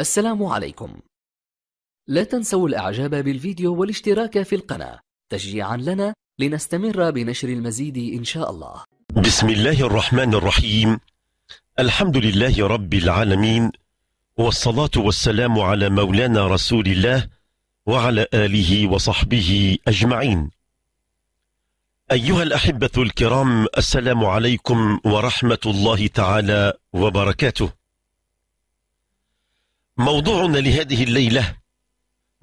السلام عليكم لا تنسوا الاعجاب بالفيديو والاشتراك في القناة تشجيعا لنا لنستمر بنشر المزيد ان شاء الله بسم الله الرحمن الرحيم الحمد لله رب العالمين والصلاة والسلام على مولانا رسول الله وعلى آله وصحبه أجمعين أيها الأحبة الكرام السلام عليكم ورحمة الله تعالى وبركاته موضوعنا لهذه الليلة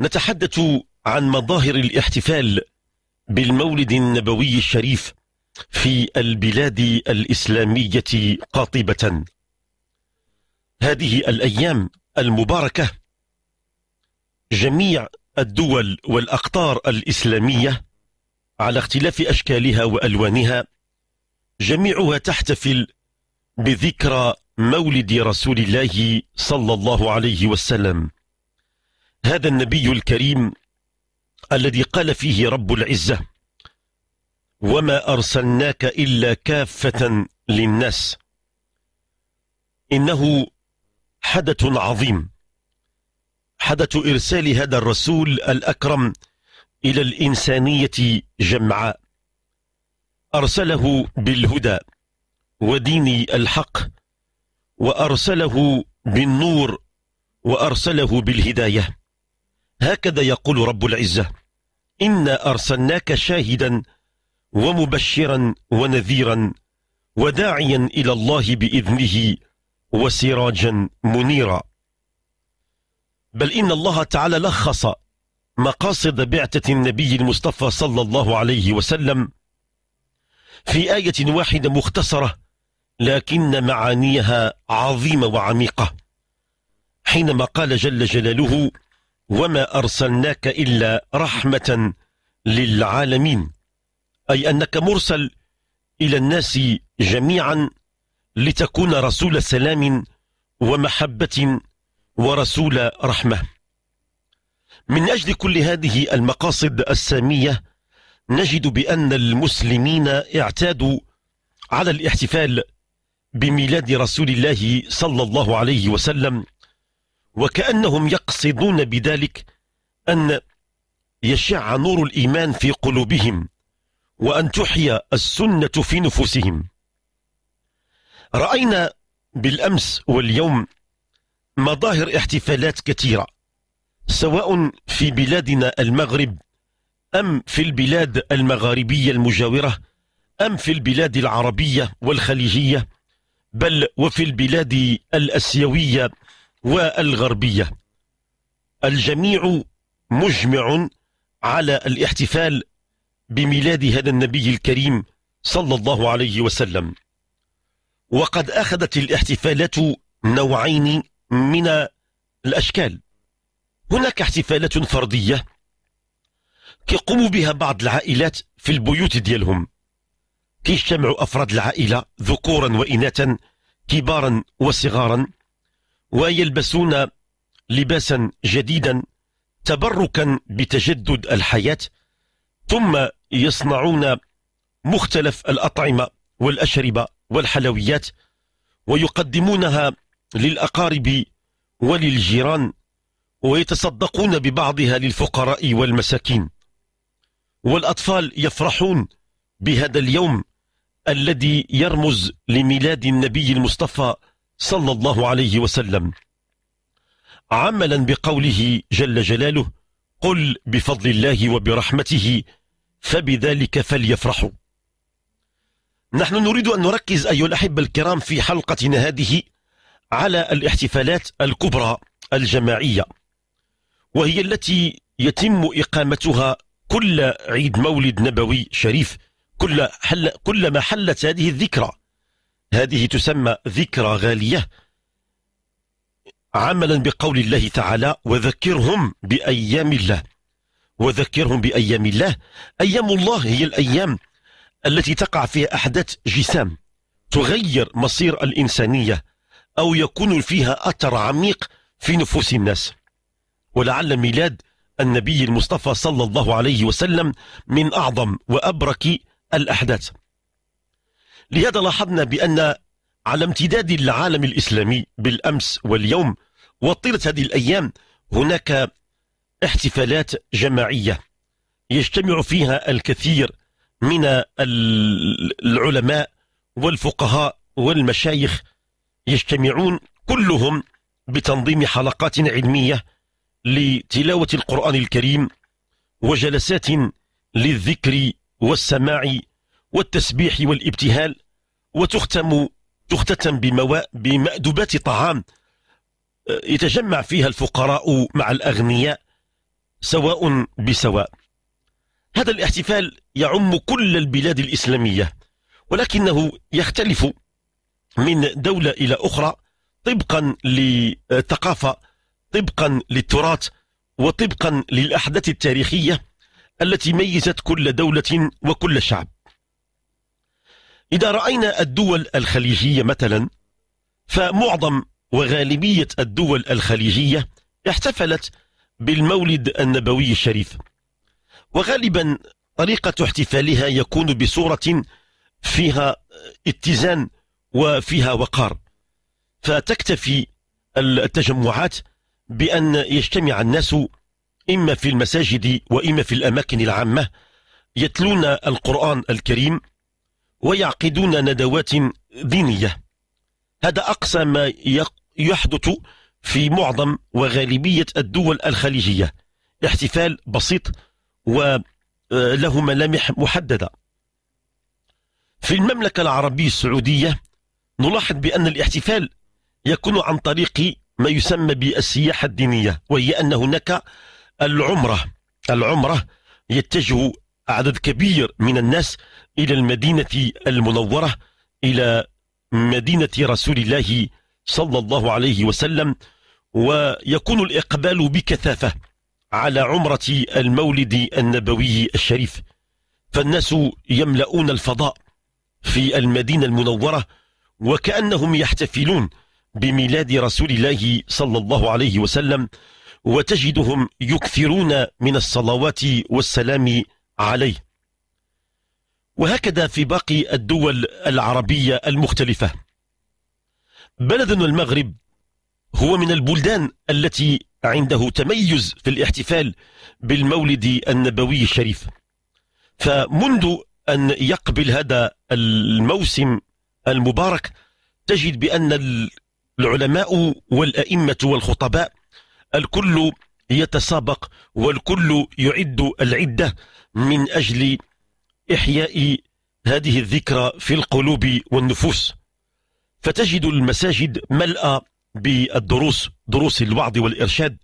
نتحدث عن مظاهر الاحتفال بالمولد النبوي الشريف في البلاد الإسلامية قاطبة هذه الأيام المباركة جميع الدول والأقطار الإسلامية على اختلاف أشكالها وألوانها جميعها تحتفل بذكرى مولد رسول الله صلى الله عليه وسلم هذا النبي الكريم الذي قال فيه رب العزة وما أرسلناك إلا كافة للناس إنه حدث عظيم حدث إرسال هذا الرسول الأكرم إلى الإنسانية جمعاء أرسله بالهدى ودين الحق وأرسله بالنور وأرسله بالهداية هكذا يقول رب العزة إنا أرسلناك شاهدا ومبشرا ونذيرا وداعيا إلى الله بإذنه وسراجا منيرا بل إن الله تعالى لخص مقاصد بعثة النبي المصطفى صلى الله عليه وسلم في آية واحدة مختصرة لكن معانيها عظيمة وعميقة حينما قال جل جلاله وما أرسلناك إلا رحمة للعالمين أي أنك مرسل إلى الناس جميعا لتكون رسول سلام ومحبة ورسول رحمة من أجل كل هذه المقاصد السامية نجد بأن المسلمين اعتادوا على الاحتفال بميلاد رسول الله صلى الله عليه وسلم وكأنهم يقصدون بذلك أن يشع نور الإيمان في قلوبهم وأن تحيا السنة في نفوسهم رأينا بالأمس واليوم مظاهر احتفالات كثيرة سواء في بلادنا المغرب أم في البلاد المغاربية المجاورة أم في البلاد العربية والخليجية بل وفي البلاد الاسيويه والغربيه الجميع مجمع على الاحتفال بميلاد هذا النبي الكريم صلى الله عليه وسلم وقد اخذت الاحتفالات نوعين من الاشكال هناك احتفالات فرديه يقوم بها بعض العائلات في البيوت ديالهم كيجتمع أفراد العائلة ذكورا وإناثا كبارا وصغارا ويلبسون لباسا جديدا تبركا بتجدد الحياة ثم يصنعون مختلف الأطعمة والأشربة والحلويات ويقدمونها للأقارب وللجيران ويتصدقون ببعضها للفقراء والمساكين والأطفال يفرحون بهذا اليوم الذي يرمز لميلاد النبي المصطفى صلى الله عليه وسلم عملا بقوله جل جلاله قل بفضل الله وبرحمته فبذلك فليفرحوا نحن نريد أن نركز أيها الأحبة الكرام في حلقتنا هذه على الاحتفالات الكبرى الجماعية وهي التي يتم إقامتها كل عيد مولد نبوي شريف كل حل كلما حلت هذه الذكرى هذه تسمى ذكرى غالية عملا بقول الله تعالى وذكرهم بأيام الله وذكرهم بأيام الله أيام الله هي الأيام التي تقع فيها أحداث جسام تغير مصير الإنسانية أو يكون فيها أثر عميق في نفوس الناس ولعل ميلاد النبي المصطفى صلى الله عليه وسلم من أعظم وأبرك الأحداث لهذا لاحظنا بأن على امتداد العالم الإسلامي بالأمس واليوم وطيلة هذه الأيام هناك احتفالات جماعية يجتمع فيها الكثير من العلماء والفقهاء والمشايخ يجتمعون كلهم بتنظيم حلقات علمية لتلاوة القرآن الكريم وجلسات للذكر والسماع والتسبيح والابتهال وتختم تختتم بمأدبات طعام آه، يتجمع فيها الفقراء مع الأغنياء سواء بسواء هذا الاحتفال يعم كل البلاد الإسلامية ولكنه يختلف من دولة إلى أخرى طبقا للثقافة طبقا للتراث وطبقا للأحداث التاريخية التي ميزت كل دولة وكل شعب إذا رأينا الدول الخليجية مثلا فمعظم وغالبية الدول الخليجية احتفلت بالمولد النبوي الشريف وغالبا طريقة احتفالها يكون بصورة فيها اتزان وفيها وقار فتكتفي التجمعات بأن يجتمع الناس إما في المساجد وإما في الأماكن العامة يتلون القرآن الكريم ويعقدون ندوات دينية هذا أقصى ما يحدث في معظم وغالبية الدول الخليجية احتفال بسيط وله آه، ملامح محددة في المملكة العربية السعودية نلاحظ بأن الاحتفال يكون عن طريق ما يسمى بالسياحة الدينية وهي أن هناك العمرة العمرة يتجه عدد كبير من الناس إلى المدينة المنورة إلى مدينة رسول الله صلى الله عليه وسلم ويكون الإقبال بكثافة على عمرة المولد النبوي الشريف فالناس يملؤون الفضاء في المدينة المنورة وكأنهم يحتفلون بميلاد رسول الله صلى الله عليه وسلم وتجدهم يكثرون من الصلوات والسلام عليه وهكذا في باقي الدول العربية المختلفة بلدنا المغرب هو من البلدان التي عنده تميز في الاحتفال بالمولد النبوي الشريف فمنذ أن يقبل هذا الموسم المبارك تجد بأن العلماء والأئمة والخطباء الكل يتسابق والكل يعد العدة من أجل إحياء هذه الذكرى في القلوب والنفوس فتجد المساجد ملأى بالدروس دروس الوعظ والإرشاد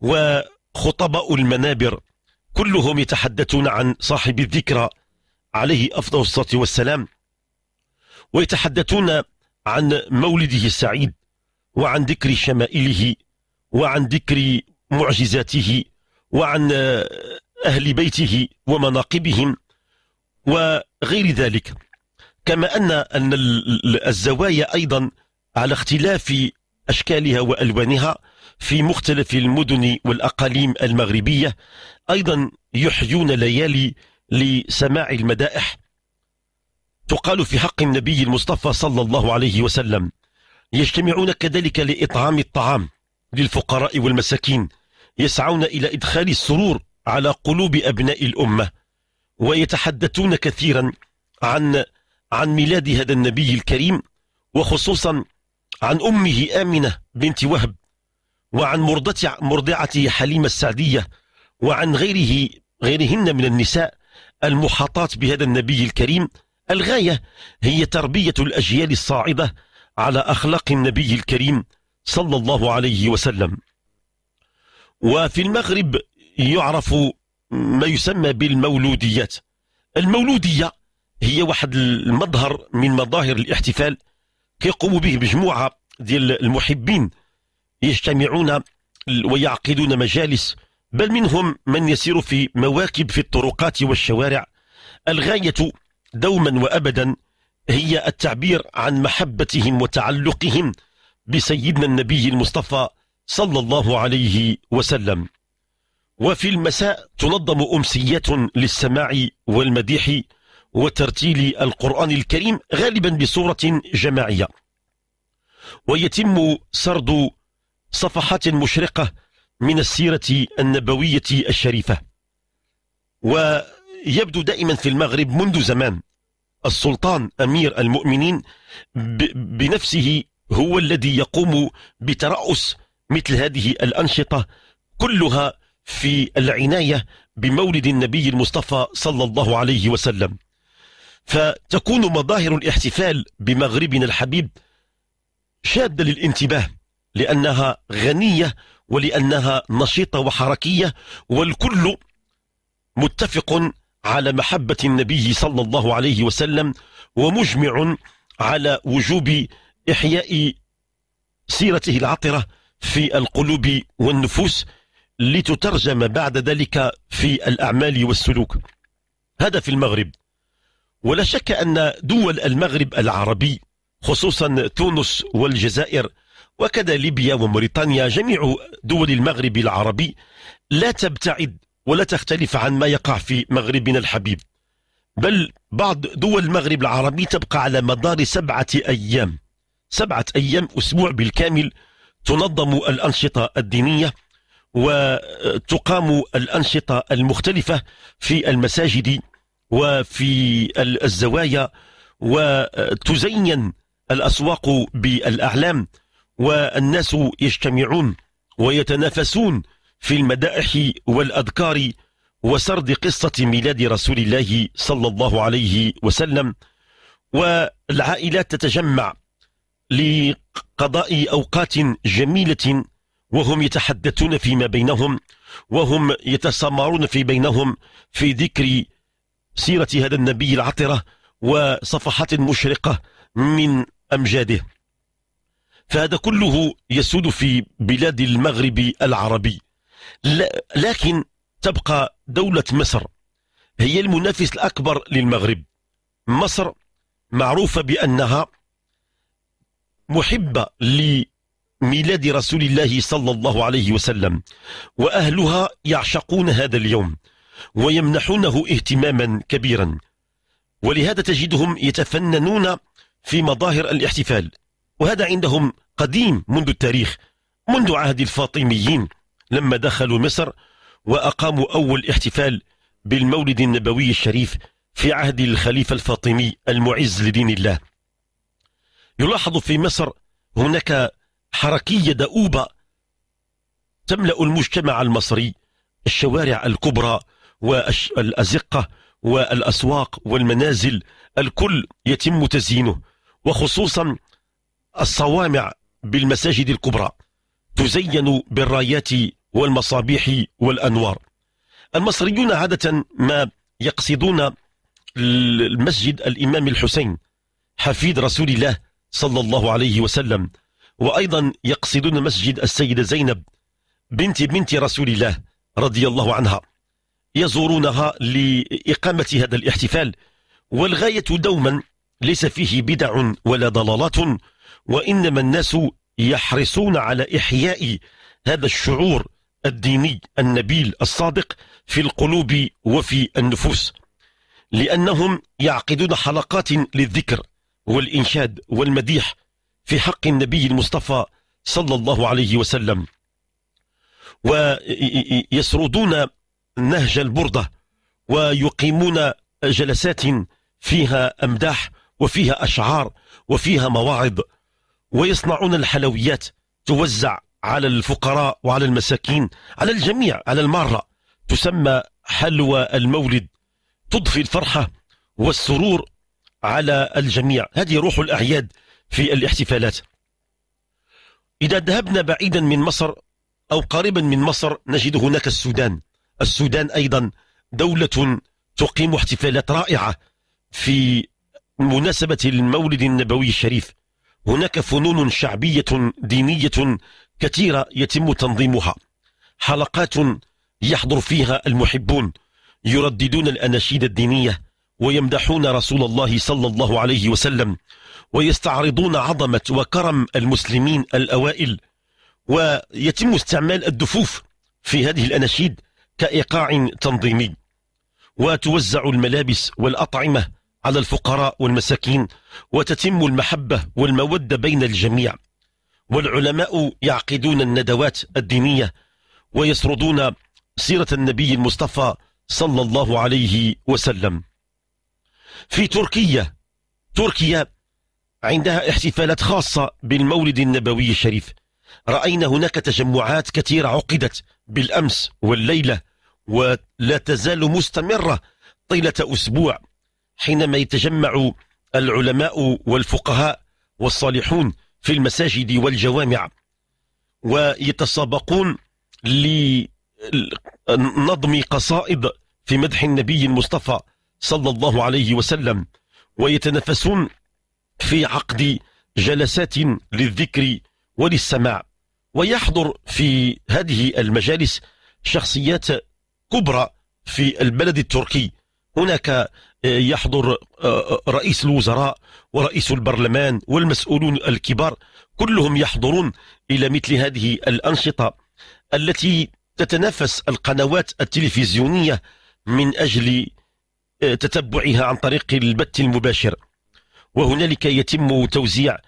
وخطباء المنابر كلهم يتحدثون عن صاحب الذكرى عليه أفضل الصلاة والسلام ويتحدثون عن مولده السعيد وعن ذكر شمائله وعن ذكر معجزاته وعن آه، أهل بيته ومناقبهم وغير ذلك كما أن أن الزوايا أيضا على اختلاف أشكالها وألوانها في مختلف المدن والأقاليم المغربية أيضا يحيون ليالي لسماع المدائح تقال في حق النبي المصطفى صلى الله عليه وسلم يجتمعون كذلك لإطعام الطعام للفقراء والمساكين يسعون إلى إدخال السرور على قلوب أبناء الأمة ويتحدثون كثيرا عن عن ميلاد هذا النبي الكريم وخصوصا عن أمه آمنة بنت وهب وعن مرضعة حليمة السعدية وعن غيره غيرهن من النساء المحاطات بهذا النبي الكريم الغاية هي تربية الأجيال الصاعدة على أخلاق النبي الكريم صلى الله عليه وسلم وفي المغرب يعرف ما يسمى بالمولوديات المولودية هي واحد المظهر من مظاهر الاحتفال كيقوم به مجموعة ديال المحبين يجتمعون ويعقدون مجالس بل منهم من يسير في مواكب في الطرقات والشوارع الغاية دوما وأبدا هي التعبير عن محبتهم وتعلقهم بسيدنا النبي المصطفى صلى الله عليه وسلم وفي المساء تنظم أمسية للسماع والمديح وترتيل القرآن الكريم غالبا بصورة جماعية ويتم سرد صفحات مشرقة من السيرة النبوية الشريفة ويبدو دائما في المغرب منذ زمان السلطان أمير المؤمنين بنفسه هو الذي يقوم بترأس مثل هذه الأنشطة كلها في العناية بمولد النبي المصطفى صلى الله عليه وسلم فتكون مظاهر الاحتفال بمغربنا الحبيب شادة للانتباه لأنها غنية ولأنها نشيطة وحركية والكل متفق على محبة النبي صلى الله عليه وسلم ومجمع على وجوب إحياء سيرته العطرة في القلوب والنفوس لتترجم بعد ذلك في الأعمال والسلوك هذا في المغرب ولا شك أن دول المغرب العربي خصوصا تونس والجزائر وكذا ليبيا وموريتانيا جميع دول المغرب العربي لا تبتعد ولا تختلف عن ما يقع في مغربنا الحبيب بل بعض دول المغرب العربي تبقى على مدار سبعة أيام سبعة أيام أسبوع بالكامل تنظم الأنشطة الدينية وتقام الأنشطة المختلفة في المساجد وفي الزوايا وتزين الأسواق بالأعلام والناس يجتمعون ويتنافسون في المدائح والأذكار وسرد قصة ميلاد رسول الله صلى الله عليه وسلم والعائلات تتجمع لقضاء أوقات جميلة وهم يتحدثون فيما بينهم وهم يتسامرون في بينهم في ذكر سيرة هذا النبي العطرة وصفحات مشرقة من أمجاده فهذا كله يسود في بلاد المغرب العربي لكن تبقى دولة مصر هي المنافس الأكبر للمغرب مصر معروفة بأنها محبة لميلاد رسول الله صلى الله عليه وسلم وأهلها يعشقون هذا اليوم ويمنحونه اهتماما كبيرا ولهذا تجدهم يتفننون في مظاهر الاحتفال وهذا عندهم قديم منذ التاريخ منذ عهد الفاطميين لما دخلوا مصر وأقاموا أول احتفال بالمولد النبوي الشريف في عهد الخليفة الفاطمي المعز لدين الله يلاحظ في مصر هناك حركية دؤوبة تملأ المجتمع المصري الشوارع الكبرى والأزقة والأسواق والمنازل الكل يتم تزيينه وخصوصا الصوامع بالمساجد الكبرى تزين بالرايات والمصابيح والأنوار المصريون عادة ما يقصدون المسجد الإمام الحسين حفيد رسول الله صلى الله عليه وسلم وأيضا يقصدون مسجد السيدة زينب بنت بنت رسول الله رضي الله عنها يزورونها لإقامة هذا الاحتفال والغاية دوما ليس فيه بدع ولا ضلالات وإنما الناس يحرصون على إحياء هذا الشعور الديني النبيل الصادق في القلوب وفي النفوس لأنهم يعقدون حلقات للذكر والإنشاد والمديح في حق النبي المصطفى صلى الله عليه وسلم ويسردون نهج البردة ويقيمون جلسات فيها أمداح وفيها أشعار وفيها مواعظ ويصنعون الحلويات توزع على الفقراء وعلى المساكين على الجميع على المارة تسمى حلوى المولد تضفي الفرحة والسرور على الجميع هذه روح الأعياد في الاحتفالات إذا ذهبنا بعيدا من مصر أو قريبا من مصر نجد هناك السودان السودان أيضا دولة تقيم احتفالات رائعة في مناسبة المولد النبوي الشريف هناك فنون شعبية دينية كثيرة يتم تنظيمها حلقات يحضر فيها المحبون يرددون الأناشيد الدينية ويمدحون رسول الله صلى الله عليه وسلم ويستعرضون عظمة وكرم المسلمين الأوائل ويتم استعمال الدفوف في هذه الأناشيد كإيقاع تنظيمي وتوزع الملابس والأطعمة على الفقراء والمساكين وتتم المحبة والمودة بين الجميع والعلماء يعقدون الندوات الدينية ويسردون سيرة النبي المصطفى صلى الله عليه وسلم في تركيا تركيا عندها احتفالات خاصة بالمولد النبوي الشريف رأينا هناك تجمعات كثيرة عقدت بالأمس والليلة ولا تزال مستمرة طيلة أسبوع حينما يتجمع العلماء والفقهاء والصالحون في المساجد والجوامع ويتسابقون لنظم قصائد في مدح النبي المصطفى صلى الله عليه وسلم ويتنافسون في عقد جلسات للذكر وللسماع ويحضر في هذه المجالس شخصيات كبرى في البلد التركي هناك آه، يحضر آه، آه، رئيس الوزراء ورئيس البرلمان والمسؤولون الكبار كلهم يحضرون إلى مثل هذه الأنشطة التي تتنافس القنوات التلفزيونية من أجل آه، تتبعها عن طريق البث المباشر وهنالك يتم توزيع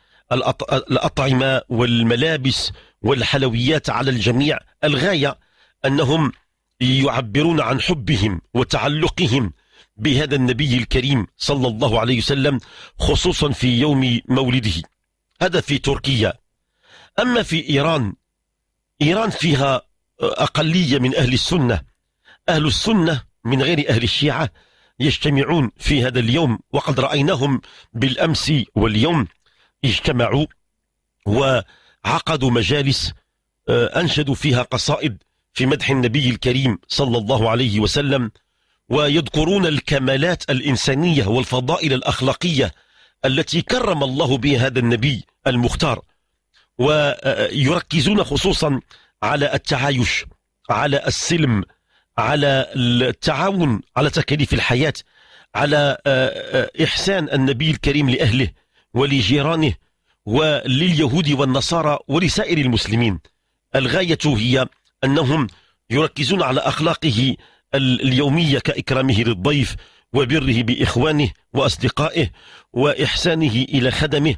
الأطعمة والملابس والحلويات على الجميع الغاية أنهم يعبرون عن حبهم وتعلقهم بهذا النبي الكريم صلى الله عليه وسلم خصوصا في يوم مولده هذا في تركيا أما في إيران إيران فيها أقلية من أهل السنة أهل السنة من غير أهل الشيعة يجتمعون في هذا اليوم وقد رأيناهم بالأمس واليوم اجتمعوا وعقدوا مجالس آه، أنشدوا فيها قصائد في مدح النبي الكريم صلى الله عليه وسلم ويذكرون الكمالات الإنسانية والفضائل الأخلاقية التي كرم الله بها هذا النبي المختار ويركزون خصوصا على التعايش على السلم على التعاون على تكاليف الحياة على آه، آه، إحسان النبي الكريم لأهله ولجيرانه ولليهود والنصارى ولسائر المسلمين الغاية هي أنهم يركزون على أخلاقه اليومية كإكرامه للضيف وبره بإخوانه وأصدقائه وإحسانه إلى خدمه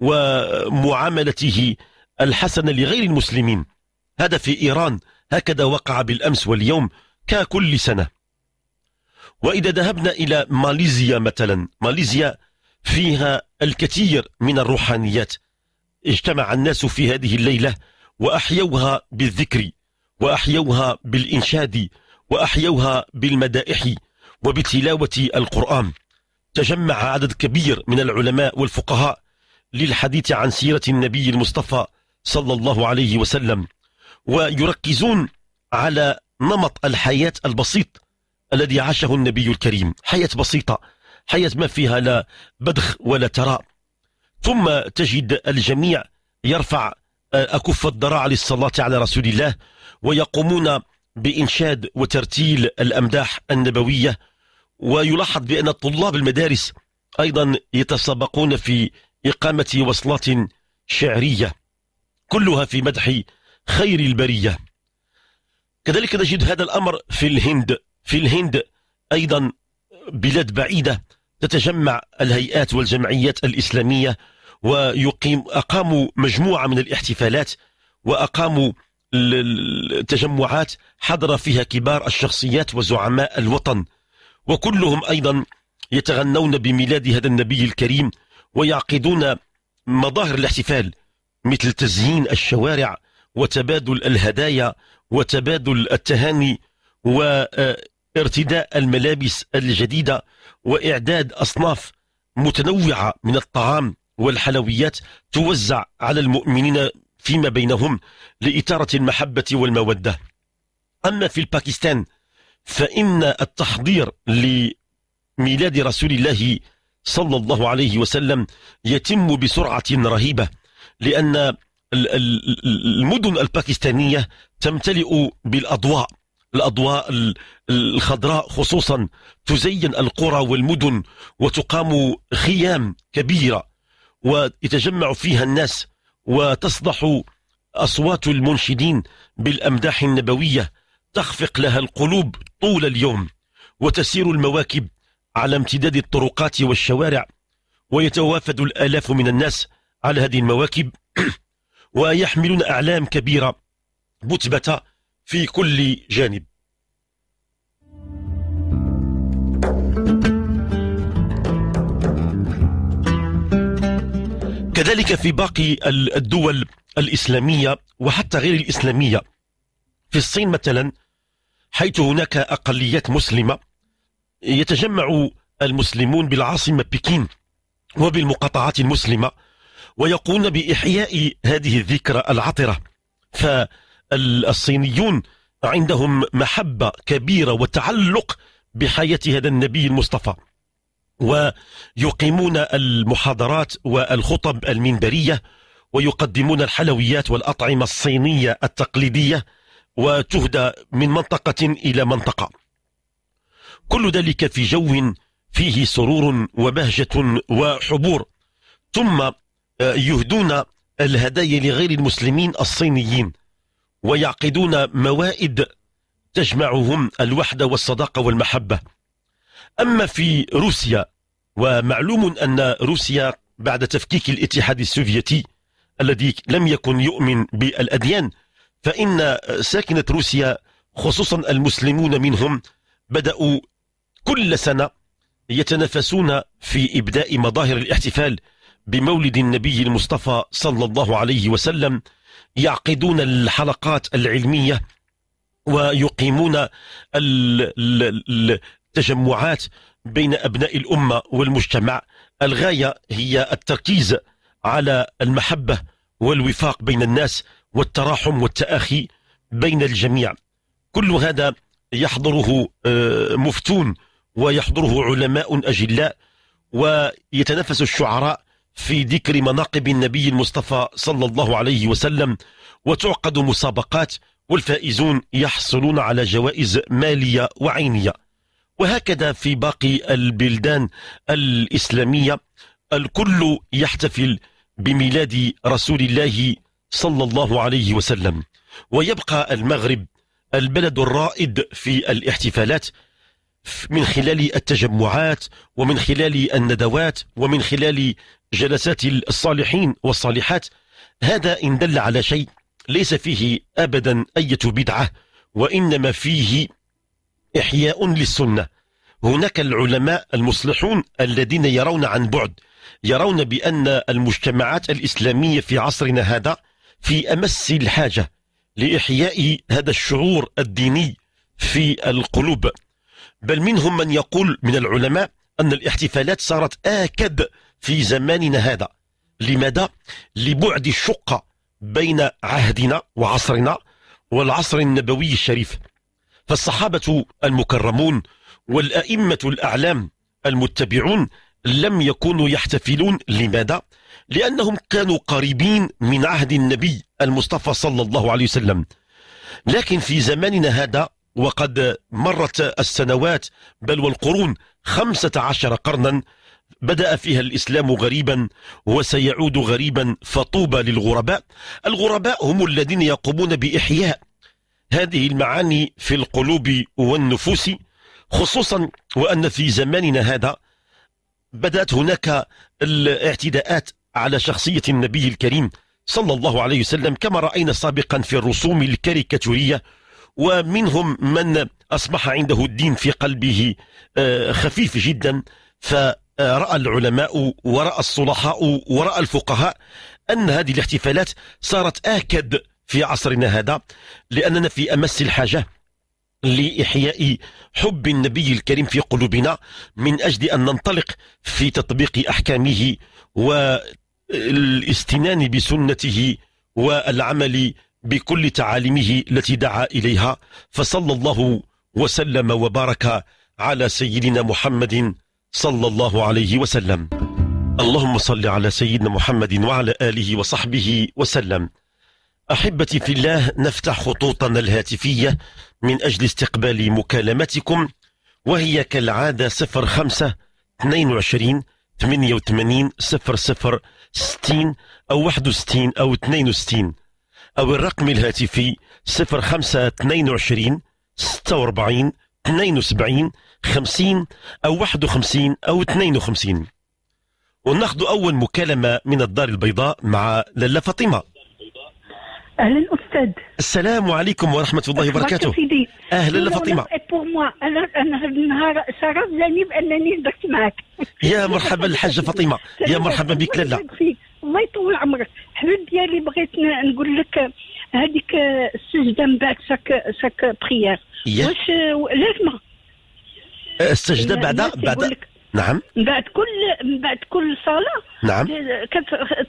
ومعاملته الحسنة لغير المسلمين هذا في إيران هكذا وقع بالأمس واليوم ككل سنة وإذا ذهبنا إلى ماليزيا مثلا ماليزيا فيها الكثير من الروحانيات اجتمع الناس في هذه الليلة وأحيوها بالذكر وأحيوها بالإنشاد وأحيوها بالمدائح وبتلاوة القرآن تجمع عدد كبير من العلماء والفقهاء للحديث عن سيرة النبي المصطفى صلى الله عليه وسلم ويركزون على نمط الحياة البسيط الذي عاشه النبي الكريم حياة بسيطة حياة ما فيها لا بدخ ولا تراء ثم تجد الجميع يرفع آه، أكف الضراع للصلاة على رسول الله ويقومون بإنشاد وترتيل الأمداح النبوية ويلاحظ بأن طلاب المدارس أيضا يتسابقون في إقامة وصلات شعرية كلها في مدح خير البرية كذلك نجد هذا الأمر في الهند في الهند أيضا بلاد بعيدة تتجمع الهيئات والجمعيات الإسلامية ويقيم أقاموا مجموعة من الاحتفالات وأقاموا التجمعات حضر فيها كبار الشخصيات وزعماء الوطن وكلهم أيضا يتغنون بميلاد هذا النبي الكريم ويعقدون مظاهر الاحتفال مثل تزيين الشوارع وتبادل الهدايا وتبادل التهاني وارتداء الملابس الجديدة وإعداد أصناف متنوعة من الطعام والحلويات توزع على المؤمنين فيما بينهم لإثارة المحبة والمودة أما في الباكستان فإن التحضير لميلاد رسول الله صلى الله عليه وسلم يتم بسرعة رهيبة لأن المدن الباكستانية تمتلئ بالاضواء الاضواء الخضراء خصوصا تزين القرى والمدن وتقام خيام كبيره ويتجمع فيها الناس وتصدح اصوات المنشدين بالامداح النبويه تخفق لها القلوب طول اليوم وتسير المواكب على امتداد الطرقات والشوارع ويتوافد الالاف من الناس على هذه المواكب ويحملون اعلام كبيره بتبة في كل جانب كذلك في باقي الدول الإسلامية وحتى غير الإسلامية في الصين مثلا حيث هناك أقليات مسلمة يتجمع المسلمون بالعاصمة بكين وبالمقاطعات المسلمة ويقومون بإحياء هذه الذكرى العطرة ف الصينيون عندهم محبة كبيرة وتعلق بحياة هذا النبي المصطفى ويقيمون المحاضرات والخطب المنبرية ويقدمون الحلويات والأطعمة الصينية التقليدية وتهدى من منطقة إلى منطقة كل ذلك في جو فيه سرور وبهجة وحبور ثم آه، يهدون الهدايا لغير المسلمين الصينيين ويعقدون موائد تجمعهم الوحدة والصداقة والمحبة أما في روسيا ومعلوم أن روسيا بعد تفكيك الاتحاد السوفيتي الذي لم يكن يؤمن بالأديان فإن ساكنة روسيا خصوصا المسلمون منهم بدأوا كل سنة يتنافسون في إبداء مظاهر الاحتفال بمولد النبي المصطفى صلى الله عليه وسلم يعقدون الحلقات العلمية ويقيمون التجمعات بين أبناء الأمة والمجتمع الغاية هي التركيز على المحبة والوفاق بين الناس والتراحم والتآخي بين الجميع كل هذا يحضره آه، مفتون ويحضره علماء أجلاء ويتنفس الشعراء في ذكر مناقب النبي المصطفى صلى الله عليه وسلم وتعقد مسابقات والفائزون يحصلون على جوائز مالية وعينية وهكذا في باقي البلدان الإسلامية الكل يحتفل بميلاد رسول الله صلى الله عليه وسلم ويبقى المغرب البلد الرائد في الاحتفالات من خلال التجمعات ومن خلال الندوات ومن خلال جلسات الصالحين والصالحات هذا إن دل على شيء ليس فيه أبدا أية بدعة وإنما فيه إحياء للسنة هناك العلماء المصلحون الذين يرون عن بعد يرون بأن المجتمعات الإسلامية في عصرنا هذا في أمس الحاجة لإحياء هذا الشعور الديني في القلوب بل منهم من يقول من العلماء أن الاحتفالات صارت آكد في زماننا هذا لماذا؟ لبعد الشقة بين عهدنا وعصرنا والعصر النبوي الشريف فالصحابة المكرمون والأئمة الأعلام المتبعون لم يكونوا يحتفلون لماذا؟ لأنهم كانوا قريبين من عهد النبي المصطفى صلى الله عليه وسلم لكن في زماننا هذا وقد مرت السنوات بل والقرون خمسة عشر قرنا بدأ فيها الإسلام غريبا وسيعود غريبا فطوبى للغرباء الغرباء هم الذين يقومون بإحياء هذه المعاني في القلوب والنفوس خصوصا وأن في زماننا هذا بدأت هناك الاعتداءات على شخصية النبي الكريم صلى الله عليه وسلم كما رأينا سابقا في الرسوم الكاريكاتورية ومنهم من أصبح عنده الدين في قلبه آه، خفيف جدا فرأى العلماء ورأى الصلحاء ورأى الفقهاء أن هذه الاحتفالات صارت آكد في عصرنا هذا لأننا في أمس الحاجة لإحياء حب النبي الكريم في قلوبنا من أجل أن ننطلق في تطبيق أحكامه والاستنان بسنته والعمل بكل تعاليمه التي دعا إليها فصلى الله وسلم وبارك على سيدنا محمد صلى الله عليه وسلم اللهم صل على سيدنا محمد وعلى آله وصحبه وسلم أحبتي في الله نفتح خطوطنا الهاتفية من أجل استقبال مكالمتكم وهي كالعادة 05 22 88 00 60 أو 61 أو 62 أو الرقم الهاتفي 0522 46 72 50 أو 51 أو 52 وناخذ أول مكالمة من الدار البيضاء مع للا فاطمة اهلا استاذ السلام عليكم ورحمه الله وبركاته سيدي اهلا لفاطمه بور موا انا انا النهار شرف لاني بانني درت معك يا مرحبا الحاجه فاطمه يا مرحبا بك للا الله يطول عمرك حبيب ديالي بغيت نقول لك هذيك السجده من بعد شاك شاك بخيار واش لازمه السجده بعد بعد نعم من بعد كل من بعد كل صلاه نعم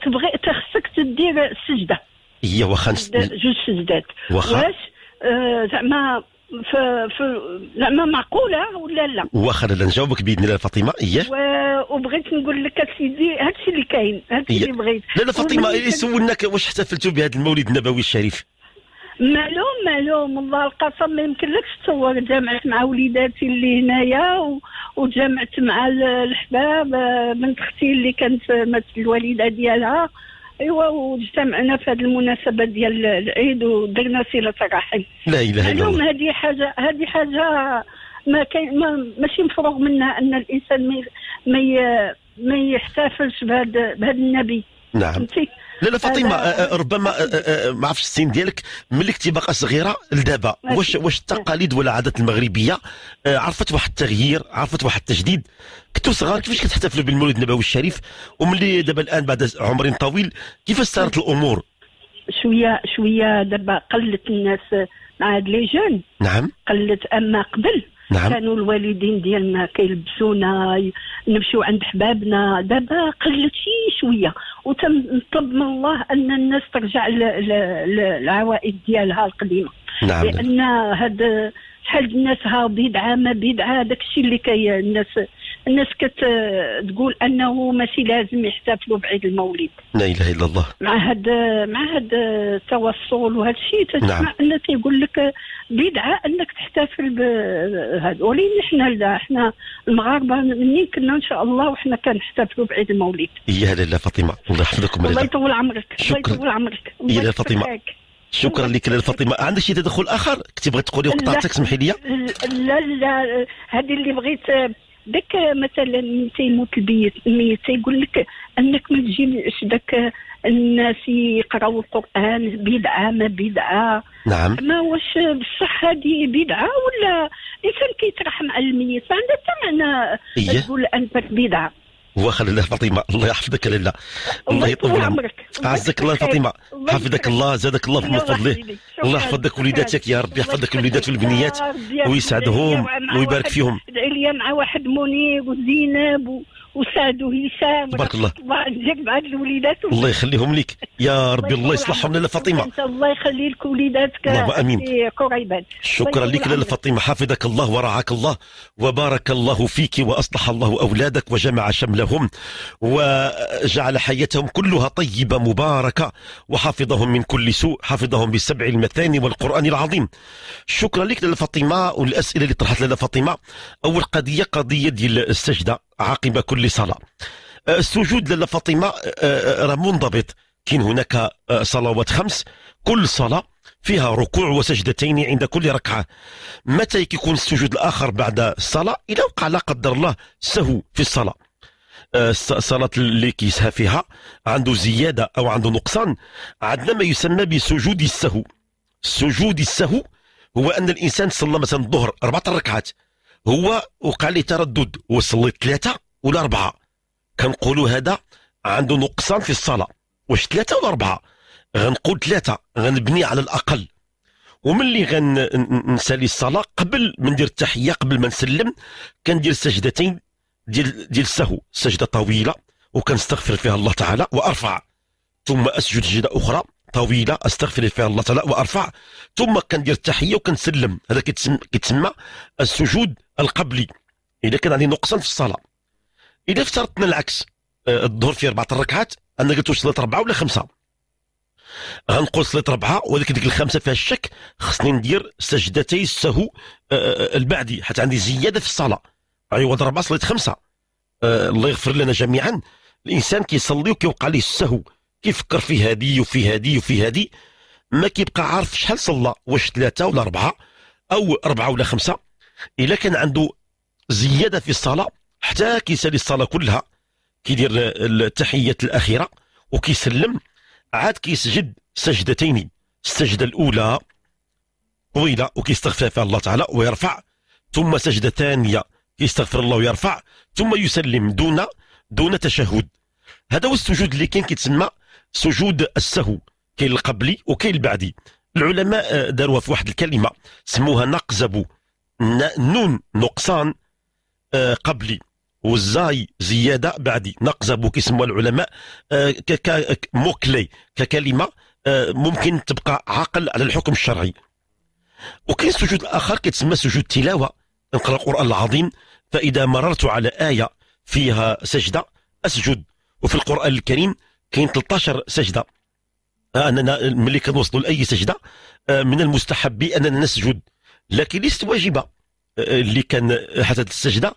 تبغي تخصك تدير السجده هي واخا جوج سجدات واخا واش آه، زعما في في زعما معقوله ولا لا واخا لا نجاوبك باذن الله فاطمه اياه وبغيت نقول لك سيدي هادشي اللي كاين هادشي اللي بغيت لا لا فاطمه إيه، سولناك واش احتفلتوا بهذا المولد النبوي الشريف معلوم معلوم والله القسم ما يمكنلكش تصور جامعت مع وليداتي اللي هنايا و... مع الحباب آه، بنت اختي اللي كانت مات الوالده ديالها ايوا واجتمعنا في هذه المناسبه ديال العيد ودرنا صله الرحم لا اله الا الله هذه حاجه هذه حاجه ما كاين ما ماشي مفروغ منها ان الانسان ما ما يحتفلش بهذا بهذا النبي نعم لا لا فاطمه أه، أه، ربما أه، ما عرفتش السن ديالك ملي كنتي باقا صغيره لدابا واش واش التقاليد ولا العادات المغربيه عرفت واحد التغيير عرفت واحد التجديد كنتو صغار كيفاش كتحتفلوا بالمولد النبوي الشريف وملي دابا الان بعد عمر طويل كيفاش صارت الامور شويه شويه دابا قلت الناس مع هاد لي جون نعم قلت اما قبل نعم. كانوا الوالدين ديالنا كيلبسونا نمشيو عند حبابنا دابا قلت شي شويه وتنطلب من الله ان الناس ترجع للعوائد ديالها القديمه نعم. لان هذا شحال الناس ها بدعه ما بدعه داك الشيء اللي كي الناس الناس كتقول انه ماشي لازم يحتفلوا بعيد المولد لا اله الا الله مع هاد مع هاد التوصل وهذا الشيء تسمع نعم. انه تيقول لك بدعه انك تحتفل بهذا ولكن احنا لا احنا المغاربه منين كنا ان شاء الله وحنا كنحتفلوا بعيد المولد يا لاله فاطمه الله يحفظكم الله يطول عمرك الله يطول عمرك يا لاله فاطمه شكرا لك لاله فاطمه عندك شي تدخل اخر كنتي بغيت تقولي وقطعتك سمحي لي لا لا هذه اللي بغيت داك مثلا تيموت البيت ميت تيقول لك انك ما تجيش داك الناس يقراو القران بدعه ما بدعه نعم ما واش بصح هذه بدعه ولا الانسان كيترحم على الميت فعندها حتى معنى إيه. تقول انك بدعه واخا لاله فاطمه الله يحفظك لاله الله يطول عمرك عزك الله فاطمه حفظك الله زادك الله من فضله الله يحفظك وليداتك يا ربي يحفظك الوليدات والبنيات ويسعدهم ويبارك فيهم مع واحد منيب وزينب و... وسعد وهشام بارك الله عندك مع الوليدات الله يخليهم لك يا ربي الله يصلحهم لاله فاطمه الله يخلي لك وليداتك اللهم امين شكرا لك لاله فاطمه حفظك الله ورعاك الله وبارك الله فيك واصلح الله اولادك وجمع شملهم وجعل حياتهم كلها طيبه مباركه وحفظهم من كل سوء حفظهم بالسبع المثاني والقران العظيم شكرا لك لاله فاطمه والاسئله اللي طرحت لاله فاطمه اول قضيه قضيه ديال السجده عقب كل صلاة أه، السجود لاله فاطمة أه، أه، راه منضبط كاين هناك صلوات خمس كل صلاة فيها ركوع وسجدتين عند كل ركعة متى يكون السجود الآخر بعد الصلاة إذا وقع لا قدر الله سهو في الصلاة الصلاة اللي كيسها فيها عنده زيادة أو عنده نقصان عندنا ما يسمى بسجود السهو سجود السهو هو أن الإنسان صلى مثلا الظهر أربعة ركعات هو وقع لي تردد وصليت ثلاثه ولا اربعه كنقولوا هذا عنده نقصان في الصلاه واش ثلاثه ولا اربعه غنقول ثلاثه غنبني على الاقل وملي غنسالي الصلاه قبل ما ندير التحيه قبل ما نسلم كندير سجدتين ديال ديال السهو سجده طويله وكنستغفر فيها الله تعالى وارفع ثم اسجد سجده اخرى طويله استغفر فيها الله تعالى وارفع ثم كندير التحيه وكنسلم هذا كيتسمى كتسم السجود القبلي اذا كان عندي نقصان في الصلاه اذا افترضنا العكس آه، الظهر فيه اربعه الركعات انا قلت وصلت اربعه ولا خمسه غنقول صليت ربعه ولكن ديك الخمسه فيها الشك خصني ندير سجدتي السهو آه، آه، البعدي حتى عندي زياده في الصلاه عوض ربعه صليت خمسه الله يغفر لنا جميعا الانسان كيصلي وكيوقع ليه السهو كيفكر في هذه وفي هذه وفي هذه ما كيبقى عارف شحال صلى واش ثلاثة ولا أربعة أو أربعة ولا خمسة إلا كان عنده زيادة في الصلاة حتى كيسالي الصلاة كلها كيدير التحيات الأخيرة وكيسلم عاد كيسجد سجدتين السجدة الأولى طويلة وكيستغفر فيها الله تعالى ويرفع ثم سجدة ثانية كيستغفر الله ويرفع ثم يسلم دون دون تشهد هذا هو السجود اللي كان كيتسمى سجود السهو كاين القبلي وكاين البعدي العلماء آه، داروها في واحد الكلمه سموها نقزبو نون نقصان آه، قبلي والزاي زياده بعدي نقزبو كيسموها العلماء آه، كموكلي ككلمه ممكن تبقى عاقل على الحكم الشرعي وكاين سجود اخر كيتسمى سجود تلاوه نقرا القران العظيم فاذا مررت على ايه فيها سجده اسجد وفي القران الكريم كاين 13 سجده اننا آه، ملي كنوصلوا لاي سجده آه، من المستحب اننا نسجد لكن ليست واجبه آه، اللي كان حتى السجده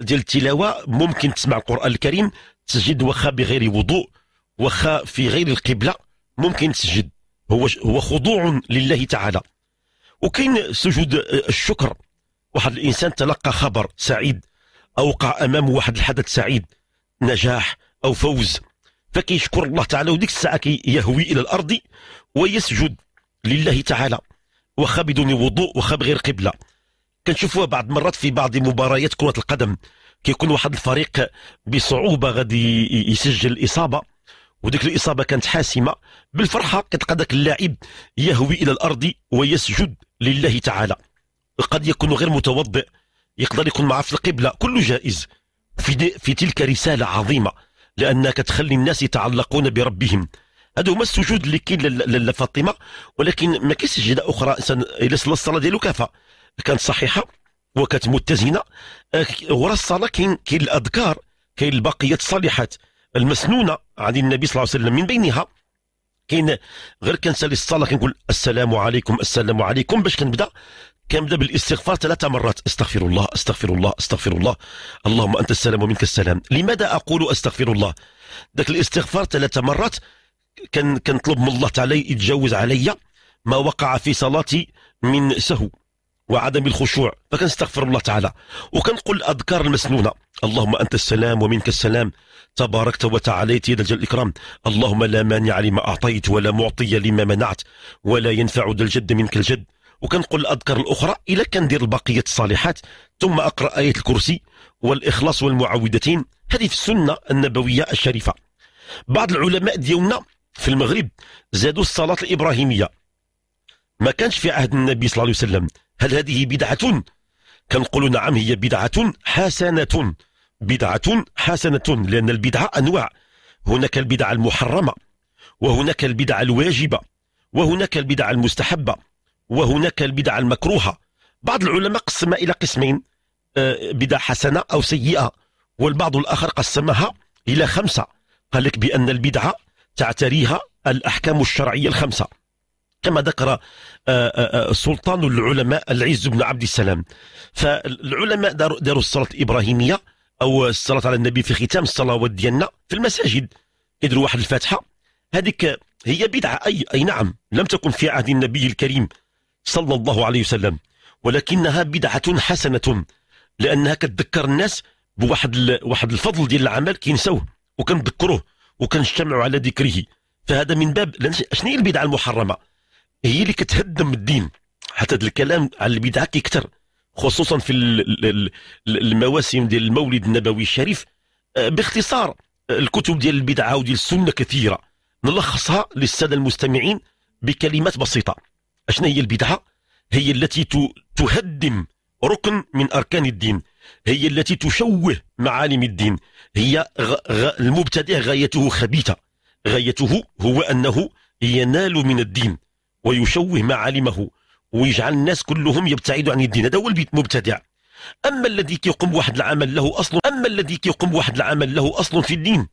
ديال التلاوه ممكن تسمع القران الكريم تسجد واخا بغير وضوء واخا في غير القبله ممكن تسجد هو هو خضوع لله تعالى وكاين سجود الشكر واحد الانسان تلقى خبر سعيد اوقع امامه واحد الحدث سعيد نجاح او فوز فكيشكر الله تعالى وديك الساعة كي إلى الأرض ويسجد لله تعالى واخا بدون وضوء واخا بغير قبلة كنشوفوها بعض المرات في بعض مباريات كرة القدم كيكون واحد الفريق بصعوبة غادي يسجل إصابة وديك الإصابة كانت حاسمة بالفرحة كتلقى ذاك اللاعب يهوي إلى الأرض ويسجد لله تعالى قد يكون غير متوضئ يقدر يكون معاه في القبلة كله جائز في, في تلك رسالة عظيمة لأنك تخلي الناس يتعلقون بربهم هذا هما السجود اللي كاين لفاطمه ولكن ما كاينش سجده اخرى انسان الى صلى الصلاه ديالو كافى كانت صحيحه وكانت متزنه ورا الصلاه كاين كاين الاذكار كاين الباقيات الصالحات المسنونه عن النبي صلى الله عليه وسلم من بينها كاين غير كنسالي الصلاه كنقول السلام عليكم السلام عليكم باش كنبدا كان بدا بالاستغفار ثلاث مرات استغفر الله استغفر الله استغفر الله اللهم انت السلام ومنك السلام لماذا اقول استغفر الله ذاك الاستغفار ثلاث مرات كان كنطلب من الله تعالى يتجاوز علي ما وقع في صلاتي من سهو وعدم الخشوع فكنستغفر الله تعالى وكنقول الاذكار المسنونه اللهم انت السلام ومنك السلام تباركت وتعاليت يا ذا الاكرام اللهم لا مانع لما اعطيت ولا معطي لما منعت ولا ينفع ذا الجد منك الجد وكنقول الاذكار الاخرى الا كندير البقيه الصالحات ثم اقرا ايه الكرسي والاخلاص والمعوذتين هذه في السنه النبويه الشريفه بعض العلماء ديالنا في المغرب زادوا الصلاه الابراهيميه ما كانش في عهد النبي صلى الله عليه وسلم هل هذه بدعه كنقولوا نعم هي بدعه حسنه بدعه حسنه لان البدعه انواع هناك البدعه المحرمه وهناك البدعه الواجبه وهناك البدعه المستحبه وهناك البدع المكروهة بعض العلماء قسمها إلى قسمين آه، بدع حسنة أو سيئة والبعض الآخر قسمها إلى خمسة قال لك بأن البدعة تعتريها الأحكام الشرعية الخمسة كما ذكر آه، آه، سلطان العلماء العز بن عبد السلام فالعلماء داروا الصلاة الإبراهيمية أو الصلاة على النبي في ختام الصلوات ديالنا في المساجد يدروا واحد الفاتحة هذيك هي بدعة أي, أي نعم لم تكن في عهد النبي الكريم صلى الله عليه وسلم ولكنها بدعة حسنة لأنها كتذكر الناس بواحد واحد الفضل ديال العمل كينسوه وكنذكروه وكنجتمعوا على ذكره فهذا من باب شنو هي البدعة المحرمة هي اللي كتهدم الدين حتى هذا الكلام على البدعة كيكثر خصوصا في المواسم ديال المولد النبوي الشريف آه، باختصار آه، الكتب ديال البدعة وديال السنة كثيرة نلخصها للسادة المستمعين بكلمات بسيطة شنو هي البدعة هي التي تهدم ركن من أركان الدين هي التي تشوه معالم الدين هي المبتدع غايته خبيثة غايته هو أنه ينال من الدين ويشوه معالمه ويجعل الناس كلهم يبتعدوا عن الدين هذا هو المبتدع أما الذي كيقوم واحد العمل له أصل أما الذي كيقوم واحد العمل له أصل في الدين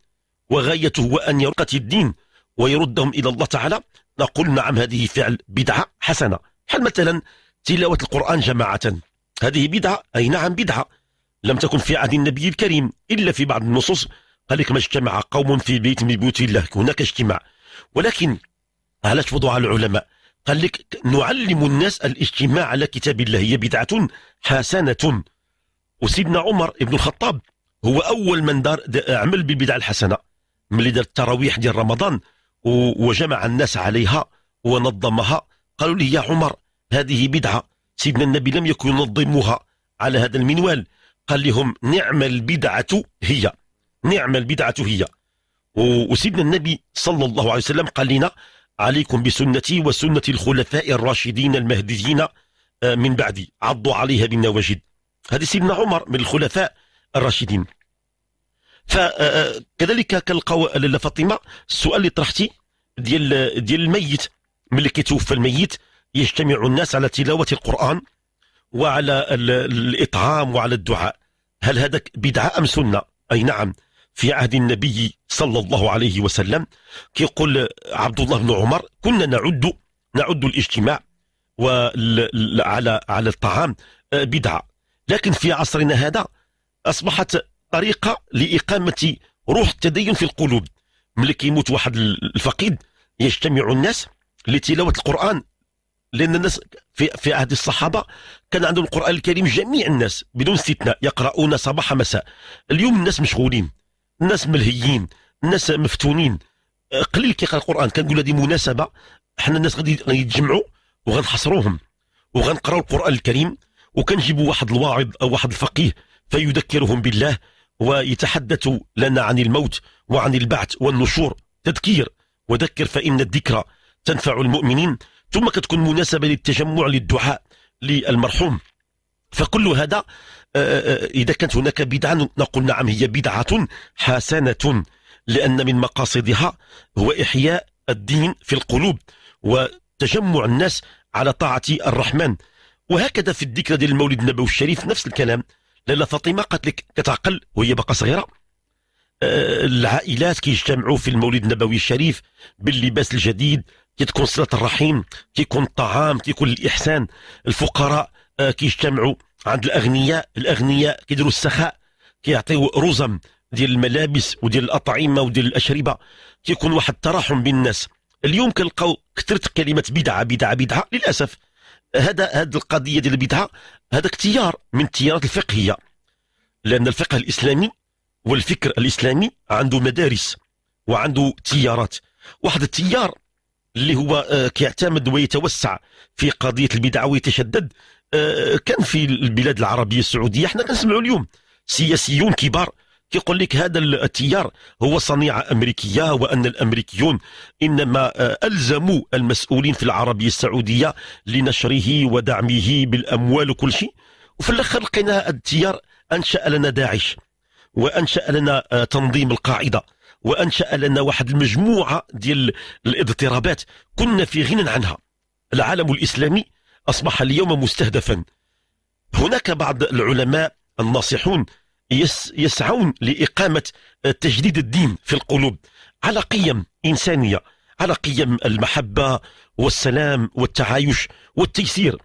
وغايته هو أن يرقة الدين ويردهم إلى الله تعالى نقول نعم هذه فعل بدعة حسنة حل مثلا تلاوة القرآن جماعة هذه بدعة أي نعم بدعة لم تكن في عهد النبي الكريم إلا في بعض النصوص قال لك ما اجتمع قوم في بيت من بيوت الله هناك اجتماع ولكن علاش وضع العلماء قال لك نعلم الناس الاجتماع على كتاب الله هي بدعة حسنة وسيدنا عمر بن الخطاب هو أول من دار عمل بالبدعة الحسنة ملي دار التراويح ديال رمضان وجمع الناس عليها ونظمها قالوا لي يا عمر هذه بدعة سيدنا النبي لم يكن ينظمها على هذا المنوال قال لهم نعم البدعة هي نعم البدعة هي وسيدنا النبي صلى الله عليه وسلم قال لنا عليكم بسنتي وسنة الخلفاء الراشدين المهديين آه، من بعدي عضوا عليها بالنواجد هذه سيدنا عمر من الخلفاء الراشدين فكذلك كنلقاو لاله فاطمه السؤال اللي طرحتي ديال ديال الميت ملي كيتوفى الميت يجتمع الناس على تلاوه القران وعلى الاطعام وعلى الدعاء هل هذاك بدعه ام سنه اي نعم في عهد النبي صلى الله عليه وسلم كيقول عبد الله بن عمر كنا نعد نعد الاجتماع على على الطعام آه، بدعه لكن في عصرنا هذا اصبحت طريقه لاقامه روح التدين في القلوب ملي كيموت واحد الفقيد يجتمع الناس لتلاوه القران لان الناس في في عهد الصحابه كان عندهم القران الكريم جميع الناس بدون نعم. استثناء يقرؤون صباح مساء اليوم الناس مشغولين الناس ملهيين الناس مفتونين قليل كيقرا القران كنقول هذه مناسبه حنا الناس غادي يتجمعوا وغنحصروهم وغنقراو القران الكريم وكنجيبوا واحد الواعظ او واحد الفقيه فيذكرهم بالله ويتحدث لنا عن الموت وعن البعث والنشور تذكير وذكر فإن الذكرى تنفع المؤمنين ثم كتكون مناسبة للتجمع للدعاء للمرحوم فكل هذا آه، آه، آه، إذا كانت هناك بدعة نقول نعم هي بدعة حسنة لأن من مقاصدها هو إحياء الدين في القلوب وتجمع الناس على طاعة الرحمن وهكذا في الذكرى ديال المولد النبوي الشريف نفس الكلام لاله فاطمه قالت لك كتعقل وهي باقا صغيره آه، العائلات كيجتمعوا في المولد النبوي الشريف باللباس الجديد كتكون صله الرحيم كيكون الطعام كيكون الاحسان الفقراء آه، كيجتمعوا عند الاغنياء الاغنياء كيديروا السخاء كيعطيو رزم ديال الملابس وديال الاطعمه وديال الاشربه كيكون واحد التراحم بين الناس اليوم كنلقاو كثرت كلمه بدعه بدعه بدعه للاسف هذا هذه القضيه ديال البدعه هذا اختيار من التيارات الفقهيه لان الفقه الاسلامي والفكر الاسلامي عنده مدارس وعنده تيارات واحد التيار اللي هو آه، كيعتمد ويتوسع في قضيه البدعه ويتشدد آه، كان في البلاد العربيه السعوديه احنا كنسمعوا اليوم سياسيون كبار يقول لك هذا التيار هو صنيعة أمريكية وأن الأمريكيون إنما آه، ألزموا المسؤولين في العربية السعودية لنشره ودعمه بالأموال وكل شيء وفي الأخر لقينا التيار أنشأ لنا داعش وأنشأ لنا آه، تنظيم القاعدة وأنشأ لنا واحد المجموعة ديال الاضطرابات كنا في غنى عنها العالم الإسلامي أصبح اليوم مستهدفا هناك بعض العلماء الناصحون يسعون لإقامة تجديد الدين في القلوب على قيم إنسانية على قيم المحبة والسلام والتعايش والتيسير